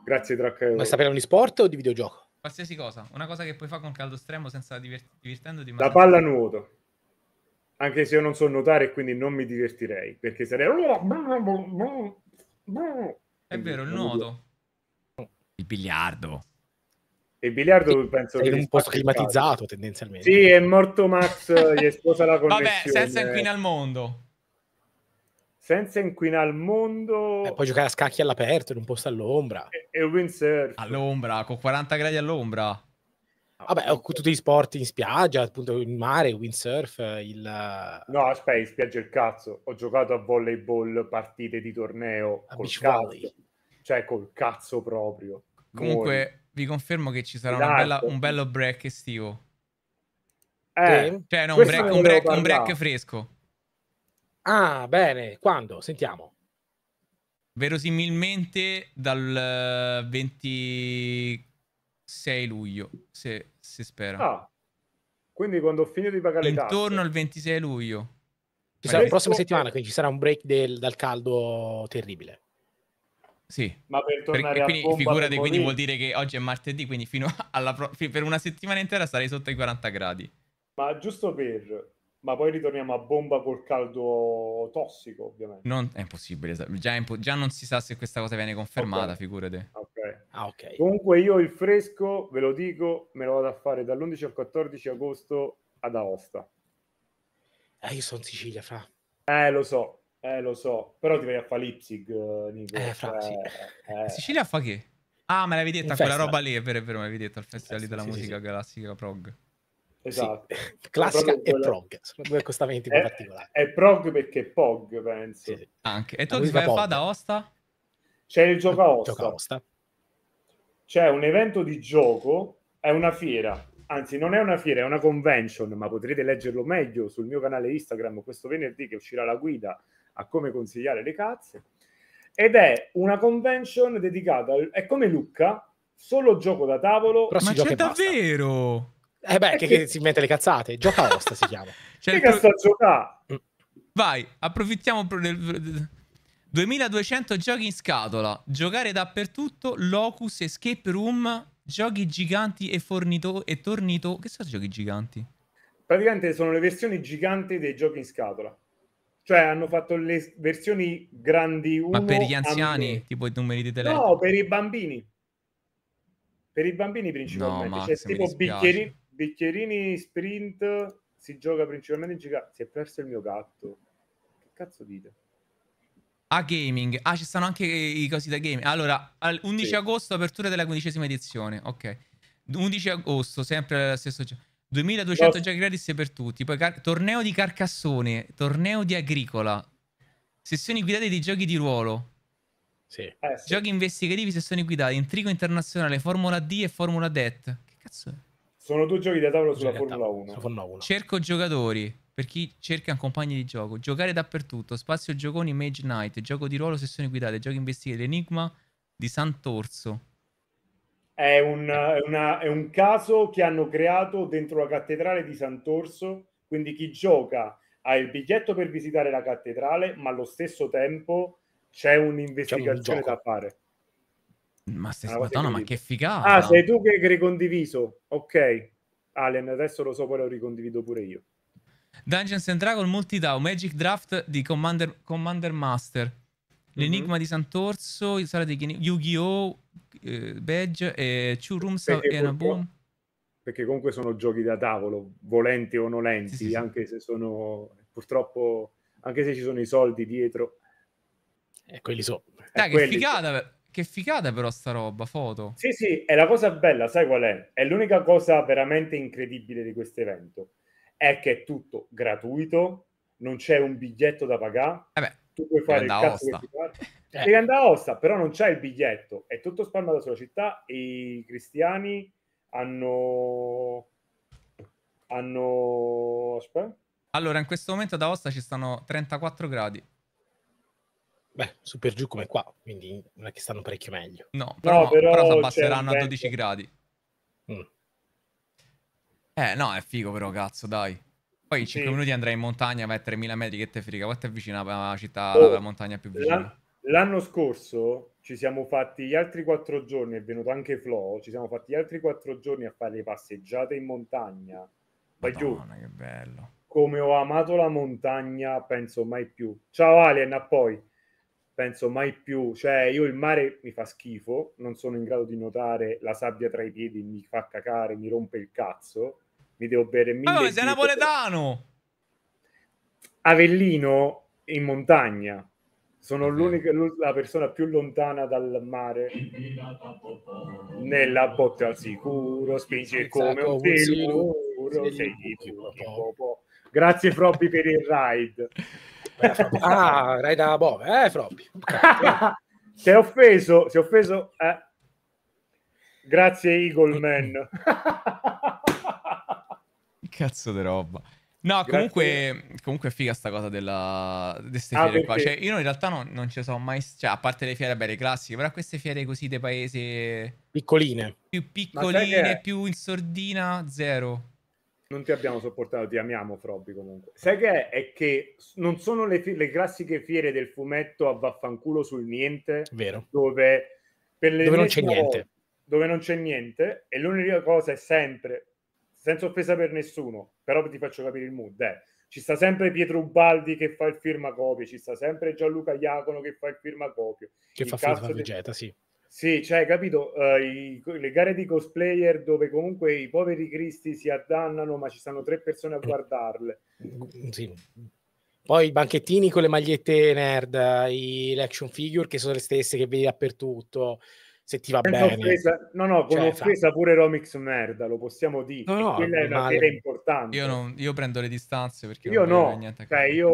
Grazie, Tracca. Vuoi sapere un sport o di videogioco? Qualsiasi cosa, una cosa che puoi fare con caldo estremo senza divert- divertendoti. La palla nuoto anche se io non so nuotare quindi non mi divertirei, perché sarei... È vero, il nuoto. Il biliardo. il biliardo e, penso che... È un po' climatizzato tendenzialmente. Sì, è morto Max, gli esplosa la connessione. Vabbè, senza inquina al mondo. Senza inquina al mondo... E eh, poi giocare a scacchi all'aperto, in un posto all'ombra. E, e windsurf. All'ombra, con 40 gradi all'ombra. Vabbè, ho tutti gli sport in spiaggia, appunto il mare, il windsurf, il... No, aspetta, in spiaggia il cazzo. Ho giocato a volleyball partite di torneo a col cazzo. Cioè, col cazzo proprio. Comunque, Muori. vi confermo che ci sarà esatto. bella, un bello break estivo. Eh, cioè, no, un break, un, break, un break fresco. Ah, bene. Quando? Sentiamo. Verosimilmente dal 20 eh, 6 luglio, se si spera. Ah, quindi quando ho finito di pagare Intorno le tasse. Intorno al 26 luglio. Ci sarà, la prossima settimana, quindi ci sarà un break del, dal caldo terribile. Sì. Ma per tornare a quindi, figurati, quindi vuol dire che oggi è martedì, quindi fino alla pro- per una settimana intera sarei sotto i 40 gradi. Ma giusto per ma poi ritorniamo a bomba col caldo tossico, ovviamente. Non è impossibile, già, è impo- già non si sa se questa cosa viene confermata, okay. figurate. Okay. Ah, ok. Comunque io il fresco, ve lo dico, me lo vado a fare dall'11 al 14 agosto ad Aosta. Ah, io sono in Sicilia, fra. Eh, lo so, eh, lo so, però ti vai a fare Lipsig, eh, Nico. Eh, fra, cioè, sì. eh. Sicilia fa che? Ah, me l'avevi detta quella roba lì, è vero, è vero, me l'avevi detto al Festival, Festival della sì, Musica sì, Galastica Prog. Esatto. Sì. Classica e prog, sono due accostamenti in particolare. È prog perché POG, penso. Sì, sì. Anche. E tu ti vai fare da Osta? C'è il gioco a Osta. Gioca Osta. C'è un evento di gioco, è una fiera. Anzi, non è una fiera, è una convention, ma potrete leggerlo meglio sul mio canale Instagram questo venerdì che uscirà la guida a come consigliare le cazze. Ed è una convention dedicata, al... è come Lucca, solo gioco da tavolo. ma c'è davvero? Eh beh, che, che si mette le cazzate. Gioca Osta si chiama. Cioè, che pro... sta giocando? Vai, approfittiamo del... 2200 giochi in scatola, giocare dappertutto, locus, escape room, giochi giganti e, fornito... e tornito. Che sono i giochi giganti? Praticamente sono le versioni giganti dei giochi in scatola. Cioè hanno fatto le versioni grandi 1 Ma per gli anziani, tipo i numeri di telefono? No, per i bambini. Per i bambini principalmente. No, C'è cioè, tipo bicchierino Bicchierini Sprint si gioca principalmente in Chicago. Si è perso il mio gatto. Che cazzo dite? A gaming, ah, ci stanno anche i cosi da gaming. Allora, 11 sì. agosto, apertura della quindicesima edizione. Ok, 11 agosto, sempre la stessa gioco. 2200 no. giochi gratis per tutti. Poi car- torneo di Carcassone, torneo di Agricola, sessioni guidate di giochi di ruolo. Sì. Eh, sì. Giochi investigativi, sessioni guidate, intrigo internazionale, Formula D e Formula Det. Che cazzo è? Sono due giochi da tavolo sulla Formula, tavolo. Formula 1. Cerco giocatori per chi cerca compagni di gioco. Giocare dappertutto. Spazio gioconi Mage Knight. Gioco di ruolo, sessioni guidate. Giochi investiti. L'enigma di Sant'Orso. È un, è, una, è un, caso che hanno creato dentro la cattedrale di Sant'Orso. Quindi chi gioca ha il biglietto per visitare la cattedrale, ma allo stesso tempo c'è un'investigazione c'è un da fare. Ma se... Allora, Madonna, ma che figata! Ah, sei tu che hai ricondiviso. Ok, Alien, adesso lo so, poi lo ricondivido pure io. Dungeons and Dragons Multidao, Magic Draft di Commander, Commander Master, mhm. L'Enigma mm-hmm. di Sant'Orso, il Sala di Yu-Gi-Oh! Eh, Badge e Two Rooms e una Boom. Perché comunque sono giochi da tavolo, volenti o nolenti, sì, sì, anche se sono purtroppo, anche se ci sono i soldi dietro. E eh, quelli so. Dai, eh, che quelli. figata! Che figata però sta roba, foto. Sì, sì, è la cosa bella, sai qual è? È l'unica cosa veramente incredibile di questo evento. È che è tutto gratuito, non c'è un biglietto da pagare. Eh beh, tu puoi fare il cazzo osta. che ti Eh. andare a Osta, eh. però non c'è il biglietto. È tutto spalmato sulla città e i cristiani hanno... hanno... Aspetta. Allora, in questo momento da Osta ci stanno 34 gradi. Beh, super giù come qua, quindi non è che stanno parecchio meglio. No, però, no, però, però si abbasseranno a 12 gradi. Mm. Eh, no, è figo però, cazzo, dai. Poi in 5 sì. minuti andrai in montagna, a mettere 1000 metri, che te frega, quanto è vicina la città, oh, la montagna più vicina? L'an- l'anno scorso ci siamo fatti gli altri 4 giorni, è venuto anche Flo, ci siamo fatti gli altri 4 giorni a fare le passeggiate in montagna. Vai giù. che bello. Come ho amato la montagna, penso mai più. Ciao Alien, a poi penso mai più, cioè io il mare mi fa schifo, non sono in grado di notare la sabbia tra i piedi mi fa cacare, mi rompe il cazzo, mi devo bere ah, mille... Ma sei napoletano! Avellino in montagna, sono l'unica la persona più lontana dal mare nella botte al sicuro spinge esatto, come un telo grazie Froppi per il ride ah, Rai da Bove, eh, Froppi. si è offeso, si è offeso. Eh. Grazie Eagle Man. Cazzo di roba. No, comunque, comunque, è figa sta cosa della, di queste ah, fiere qua. Cioè, io in realtà non, non ci sono mai... Cioè, a parte le fiere belle classiche, però queste fiere così dei paesi... Piccoline. Più piccoline, più in sordina, zero. Non ti abbiamo sopportato, ti amiamo Frobby comunque. Sai che è? è che non sono le, fi- le, classiche fiere del fumetto a vaffanculo sul niente, Vero. dove, dove non c'è volta, niente. Dove non c'è niente e l'unica cosa è sempre, senza offesa per nessuno, però ti faccio capire il mood, è eh. ci sta sempre Pietro Ubaldi che fa il firmacopio, ci sta sempre Gianluca Iacono che fa il firmacopio. Che il fa firma di... Vegeta, sì. Sì, cioè, capito, eh, i, le gare di cosplayer dove comunque i poveri cristi si addannano, ma ci stanno tre persone a mm. guardarle. Mm, sì. Poi i banchettini con le magliette nerd, i, le action figure che sono le stesse che vedi dappertutto, se ti va Senza bene. Offesa, no, no, con cioè, offesa pure Romix merda, lo possiamo dire. No, no, quella è una serie importante. Io, non, io, prendo le distanze perché io non no, niente a cioè, io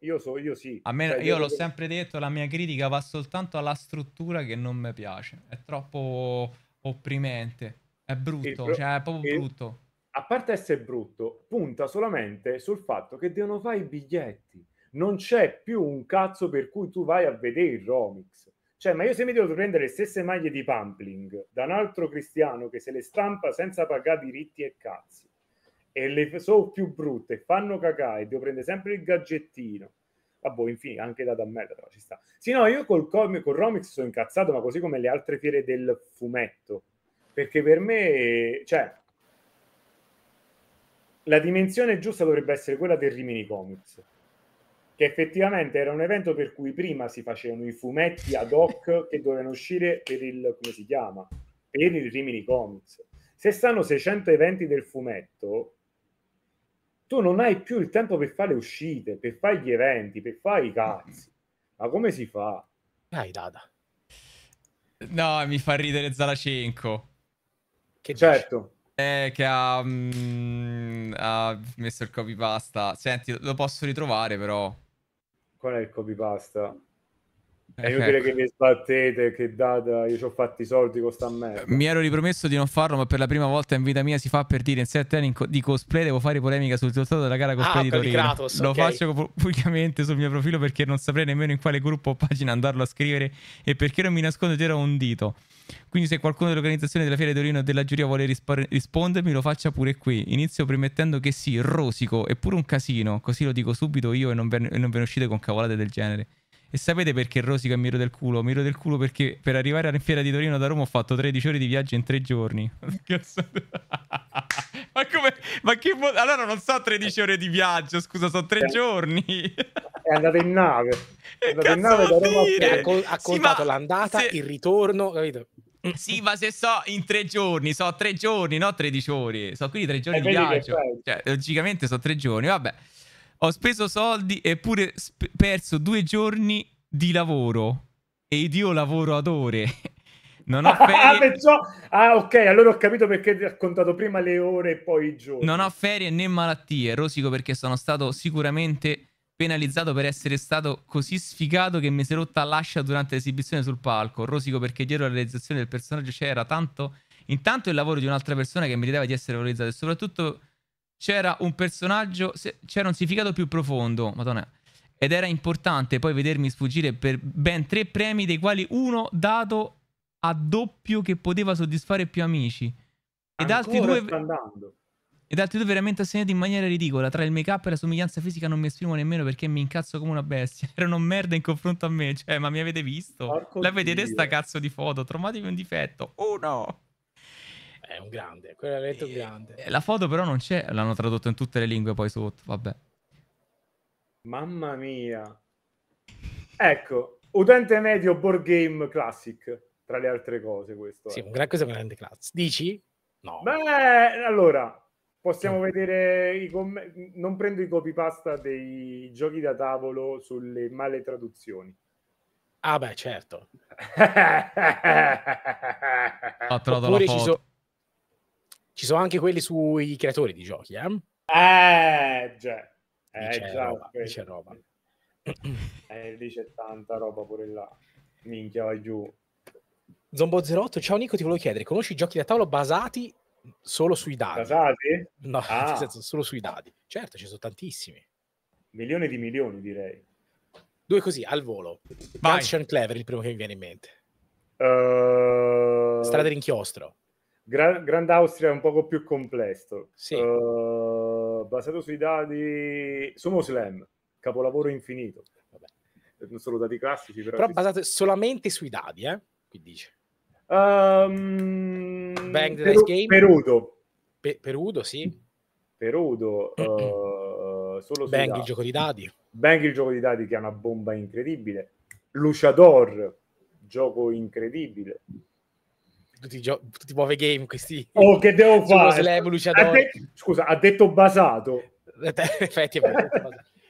io, so, io sì. A me, cioè, io l'ho che... sempre detto, la mia critica va soltanto alla struttura che non mi piace. È troppo opprimente. È brutto, pro... cioè è proprio il... brutto. A parte essere brutto, punta solamente sul fatto che devono fare i biglietti. Non c'è più un cazzo per cui tu vai a vedere il Romix. Cioè, ma io se mi devo prendere le stesse maglie di Pampling da un altro cristiano che se le stampa senza pagare diritti e cazzi, e le sono più brutte, fanno cacà e devo prendere sempre il gadgettino. boh, infine, anche da Dammella però ci sta. Sì, no, io col, col, col Romix sono incazzato, ma così come le altre fiere del fumetto. Perché per me, cioè, la dimensione giusta dovrebbe essere quella del Rimini Comics che effettivamente era un evento per cui prima si facevano i fumetti ad hoc che dovevano uscire per il, come si chiama, per il Rimini Comics. Se stanno 600 eventi del fumetto, tu non hai più il tempo per fare le uscite, per fare gli eventi, per fare i cazzi. Ma come si fa? Dai, Dada. No, mi fa ridere Zalacenco. Che certo. Eh, che ha, mm, ha, messo il copypasta. Senti, lo posso ritrovare però. Qual è il copypasta? È inutile ecco. che mi sbattete, che data, io ci ho fatti i soldi con sta merda. Mi ero ripromesso di non farlo, ma per la prima volta in vita mia si fa per dire in 7 anni di cosplay devo fare polemica sul risultato della gara ah, cosplay ah, di Torino. Kratos, Lo okay. faccio pubblicamente sul mio profilo perché non saprei nemmeno in quale gruppo o pagina andarlo a scrivere e perché non mi nascondo dietro un dito. Quindi se qualcuno dell'organizzazione della Fiera di Torino o della giuria vuole rispar- rispondermi, lo faccia pure qui. Inizio premettendo che sì, rosico, è pure un casino, così lo dico subito io e non ve ne uscite con cavolate del genere. E sapete perché rosico e miro del culo? Miro del culo perché per arrivare alla Fiera di Torino da Roma ho fatto 13 ore di viaggio in 3 giorni. ma come? Ma che mo- allora non so 13 ore di viaggio, scusa, sono 3 eh. giorni. È andato in nave. È andato in nave da Roma a... ha, col- ha contato sì, l'andata, se... il ritorno, capito? sì, ma se so in tre giorni, so tre giorni, no 13 ore, so quindi tre giorni eh, di viaggio. Cioè, logicamente so tre giorni, vabbè. Ho speso soldi eppure sp perso due giorni di lavoro. Ed io lavoro ad ore. Non ho ah, ah, ferie. ah, ok, allora ho capito perché ti ho contato prima le ore e poi i giorni. Non ho ferie né malattie. Rosico perché sono stato sicuramente penalizzato per essere stato così sfigato che mi si è rotta l'ascia durante l'esibizione sul palco. Rosico perché dietro la realizzazione del personaggio c'era tanto. Intanto il lavoro di un'altra persona che meritava di essere valorizzata e soprattutto c'era un personaggio, c'era un significato più profondo, madonna, ed era importante poi vedermi sfuggire per ben tre premi, dei quali uno dato a doppio che poteva soddisfare più amici. Ed altri, due, ed altri due veramente assegnati in maniera ridicola. Tra il make up e la somiglianza fisica non mi esprimo nemmeno perché mi incazzo come una bestia. Erano merda in confronto a me. Cioè, ma mi avete visto? Porco la vedete Dio. sta cazzo di foto? Trovatevi un difetto. Oh no! è un grande, quello è letto e... Eh, grande. Eh, la foto però non c'è, l'hanno tradotto in tutte le lingue poi sotto, vabbè. Mamma mia. Ecco, utente medio board game classic, tra le altre cose questo. Sì, eh. è. un gran cosa grande classic. Dici? No. Beh, allora, possiamo sì. vedere i commenti. Non prendo i copypasta dei giochi da tavolo sulle male traduzioni. Ah beh, certo. Ho trovato Oppure la foto. Ci so- ci sono anche quelli sui creatori di giochi, eh? Eh, già. Eh, lì c'è già, roba, lì c'è roba. Eh, lì c'è tanta roba pure là. Minchia, vai giù. Zombo 08, ciao Nico, ti volevo chiedere, conosci i giochi da tavolo basati solo sui dadi? Basati? No, ah. nel senso, solo sui dadi. Certo, ci sono tantissimi. Milioni di milioni, direi. Due così, al volo. Mansion Clever, il primo che mi viene in mente. Uh... Eh, Strada d'inchiostro. Gra- Grand Austria è un poco più complesso. Sì. Uh, basato sui dati Sumo Slam, capolavoro infinito. Vabbè. Non solo dati classici, però. Però ci... basato solamente sui dati, eh? Qui dice. Um, Bang the Dice Game. Perudo. Pe- Perudo, sì. Perudo. Uh, eh, solo Bang dati. il gioco di dati. Bang il gioco di dati che è una bomba incredibile. Luciador, gioco incredibile tutti i, gio- tutti i nuovi game questi oh che devo fare ha de- scusa ha detto basato in eh, effetti è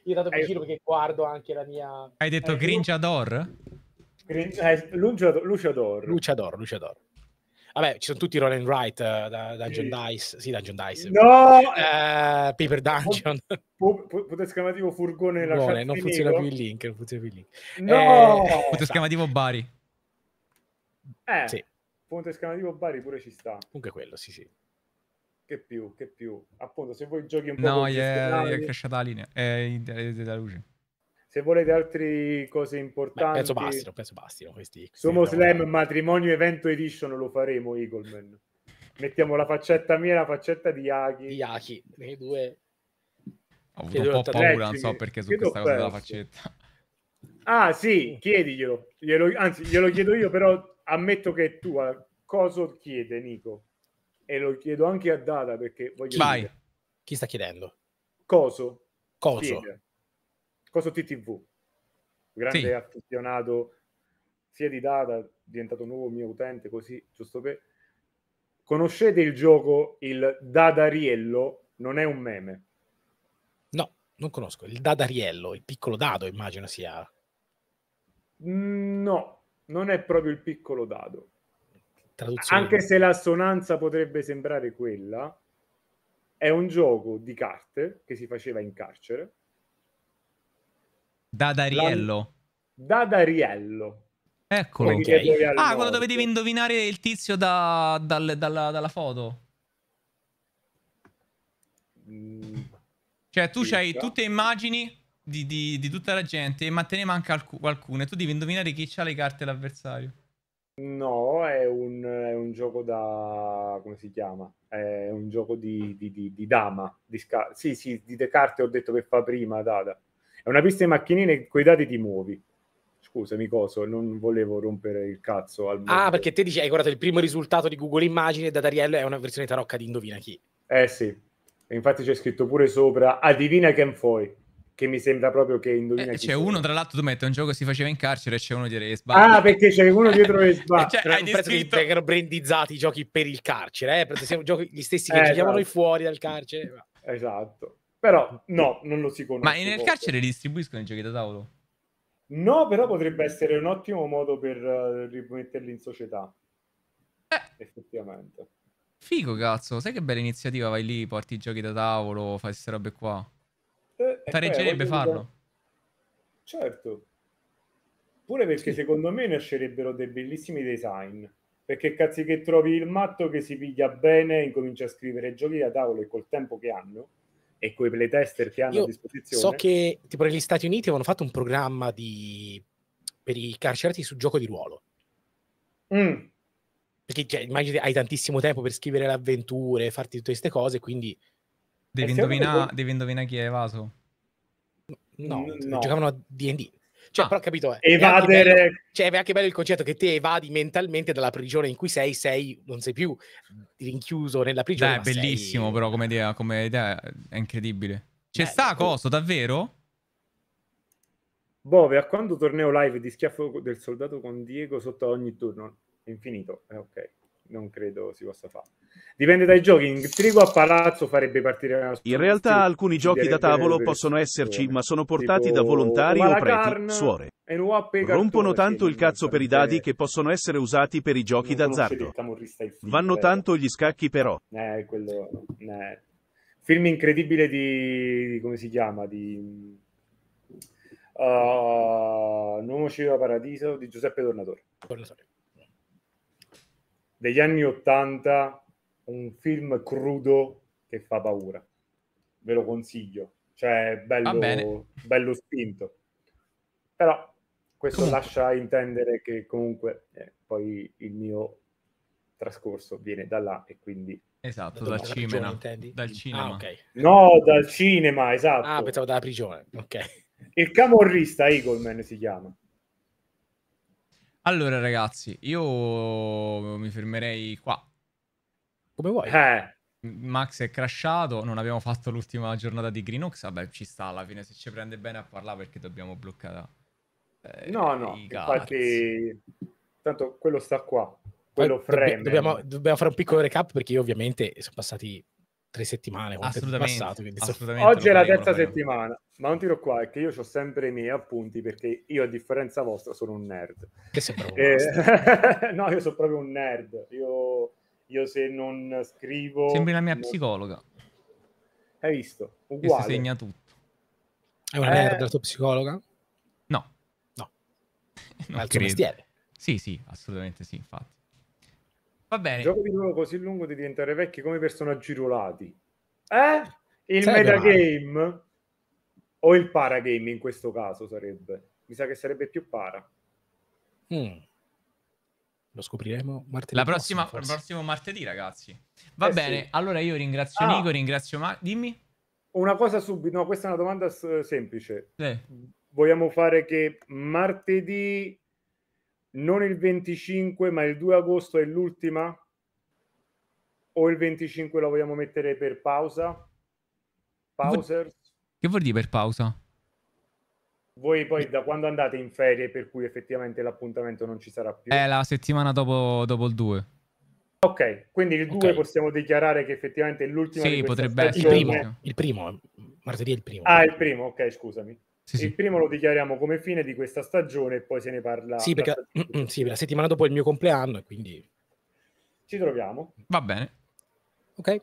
io dato vicino eh, perché guardo anche la mia hai detto eh, Gringiador? Grin- eh, Luciador Luciador Luciador, Vabbè, ci sono tutti roll and write uh, da, da John Dice. Sì, da John Dice. No! Uh, Paper Dungeon. P- p- esclamativo furgone. Furgone, non funziona più il link. Non funziona più il link. No! Eh, esclamativo Bari. Eh. Sì. Ponte esclamativo Bari pure ci sta. Comunque quello, sì, sì. Che più, che più. Appunto, se voi giochi un po' No, è cresciuta la linea, è della luce. Se volete altre cose importanti... Beh, penso bastino, penso bastino questi. questi Slam no. Matrimonio Evento Edition lo faremo, Eagleman. Mettiamo la faccetta mia e la faccetta di Yaki. Di Yaki, le due... Ho avuto un po' paura, non so perché su questa cosa della faccetta. Ah sì, chiediglielo. Glielo, anzi, glielo chiedo io, però ammetto che è tua. Eh, cosa chiede Nico? E lo chiedo anche a Dada perché voglio Vai. Dire. Chi sta chiedendo? Coso. Coso. Chiede. Coso TTV. Grande sì. affezionato sia di Dada, diventato nuovo mio utente così, giusto per... Conoscete il gioco il Dadariello? Non è un meme. No, non conosco. Il Dadariello, il piccolo dado, immagino sia. Mm, no, non è proprio il piccolo dado. Anche se l'assonanza potrebbe sembrare quella, è un gioco di carte che si faceva in carcere. Dadariello. La... Dadariello. Eccolo. Okay. Ah, quello quando dovevi indovinare il tizio da, dal, dalla, dalla, foto. Mm. Cioè, tu sì, hai tutte immagini di, di, di tutta la gente, ma te ne manca alc- qualcuna. E tu devi indovinare chi ha le carte l'avversario. No, è un, è un, gioco da... come si chiama? È un gioco di, di, di, di dama, di sca- sì, sì, di le carte ho detto che fa prima, Dada. È una pista di macchinine, coi dati ti muovi. Scusami, coso, non volevo rompere il cazzo al mondo. Ah, perché te dici, hai guardato il primo risultato di Google Immagine da Dariello è una versione tarocca di Indovina chi. Eh sì, e infatti c'è scritto pure sopra, adivina che foi che mi sembra proprio che indovina eh, c'è uno tra l'altro tu metti un gioco che si faceva in carcere e c'è uno dietro le eh, sbarre ah perché c'è uno dietro le sbarre cioè, hai descritto che erano brandizzati i giochi per il carcere eh? perché siamo giochi gli stessi che eh, ci chiamano esatto. fuori dal carcere esatto però no non lo si conosce ma nel molto. carcere li distribuiscono i giochi da tavolo? no però potrebbe essere un ottimo modo per uh, rimetterli in società eh. effettivamente figo cazzo sai che bella iniziativa vai lì porti i giochi da tavolo fai queste robe qua Tareggerebbe eh, eh, farlo. Certo. Pure perché sì. secondo me nascerebbero dei bellissimi design. Perché cazzi che trovi il matto che si piglia bene, e incomincia a scrivere giochi da tavolo e col tempo che hanno e quei playtester che hanno Io a disposizione. So che tipo negli Stati Uniti avevano fatto un programma di... per i carcerati su gioco di ruolo. Mm. Perché cioè, immagini hai tantissimo tempo per scrivere le avventure, farti tutte queste cose, quindi Devi indovinare poi... indovina chi è evaso. No, mm, eh, no. giocavano a D&D. Cioè, ah. però capito, eh, evadere... È bello, cioè, è anche bello il concetto che te evadi mentalmente dalla prigione in cui sei, sei, non sei più rinchiuso nella prigione. Beh, è bellissimo sei... però come idea, come idea è incredibile. C'è eh, boh. boh, Beh, sta cosa, davvero? Bove, a quando torneo live di schiaffo del soldato con Diego sotto ogni turno? Infinito, eh, ok non credo si possa fare. Dipende dai giochi. In trigo a palazzo farebbe partire una In realtà alcuni giochi da tavolo possono esserci, ma sono portati tipo... da volontari o preti, carne, suore. Rompono tanto il cazzo per i dadi che possono essere usati per i giochi d'azzardo. Vanno eh. tanto gli scacchi però. Eh, quello... Eh. Film incredibile di... come si chiama? Di... Uh, non usciva paradiso di Giuseppe Tornatore. Tornatore degli anni Ottanta, un film crudo che fa paura. Ve lo consiglio, cioè bello, bello spinto. Però questo comunque. lascia intendere che comunque eh, poi il mio trascorso viene da là e quindi Esatto, dal cinema. Prigione, dal ah, cinema. Ah, okay. No, dal cinema, esatto. Ah, pensavo dalla prigione. Ok. Il camorrista Eagleman si chiama. Allora ragazzi, io mi fermerei qua. Come vuoi. Eh. Max è crashato, non abbiamo fatto l'ultima giornata di Greenox, vabbè ci sta alla fine, se ci prende bene a parlare perché dobbiamo bloccare... Eh, no, no, infatti, tanto quello sta qua, quello Poi, freme. Dobbiamo, dobbiamo, fare un piccolo recap perché io ovviamente sono passati tre settimane, quanto è passato. Assolutamente, Oggi è la terza settimana, ma non tiro qua, è che io ho sempre i miei appunti perché io, a differenza vostra, sono un nerd. Che sembra un eh, No, io sono proprio un nerd. Io, io se non scrivo... Sembri la mia non... psicologa. Hai visto? Uguale. Questo segna tutto. È una eh... nerd la tua psicologa? No. No. non il suo mestiere. Sì, sì, assolutamente sì, infatti. Va bene. Gioco di ruolo così lungo di diventare vecchi come personaggi ruolati. Eh? Il Sai metagame o il paragame in questo caso sarebbe. Mi sa che sarebbe più para. Mm. Lo scopriremo martedì. La prossima, prossimo, il prossimo martedì, ragazzi. Va eh bene, sì. allora io ringrazio ah. Nico, ringrazio Ma... Dimmi. Una cosa subito, no, questa è una domanda semplice. Eh. Vogliamo fare che martedì non il 25, ma il 2 agosto è l'ultima? O il 25 la vogliamo mettere per pausa? Pausers? Che vuol dire per pausa? Voi poi da quando andate in ferie, per cui effettivamente l'appuntamento non ci sarà più? È eh, la settimana dopo, dopo il 2. Ok, quindi il 2 okay. possiamo dichiarare che effettivamente è l'ultima. Sì, potrebbe essere. Il primo, il primo, martedì è il primo. Ah, il primo, ok, scusami. Sì, sì. Il primo lo dichiariamo come fine di questa stagione e poi se ne parla. Sì, perché la, sì, la settimana dopo è il mio compleanno e quindi... Ci troviamo. Va bene. Ok.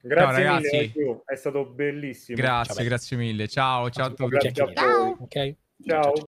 Grazie ciao, mille, ragazzi. è stato bellissimo. Grazie, ciao, grazie mille. Ciao, ciao a tutti. Ciao. Okay. ciao. ciao.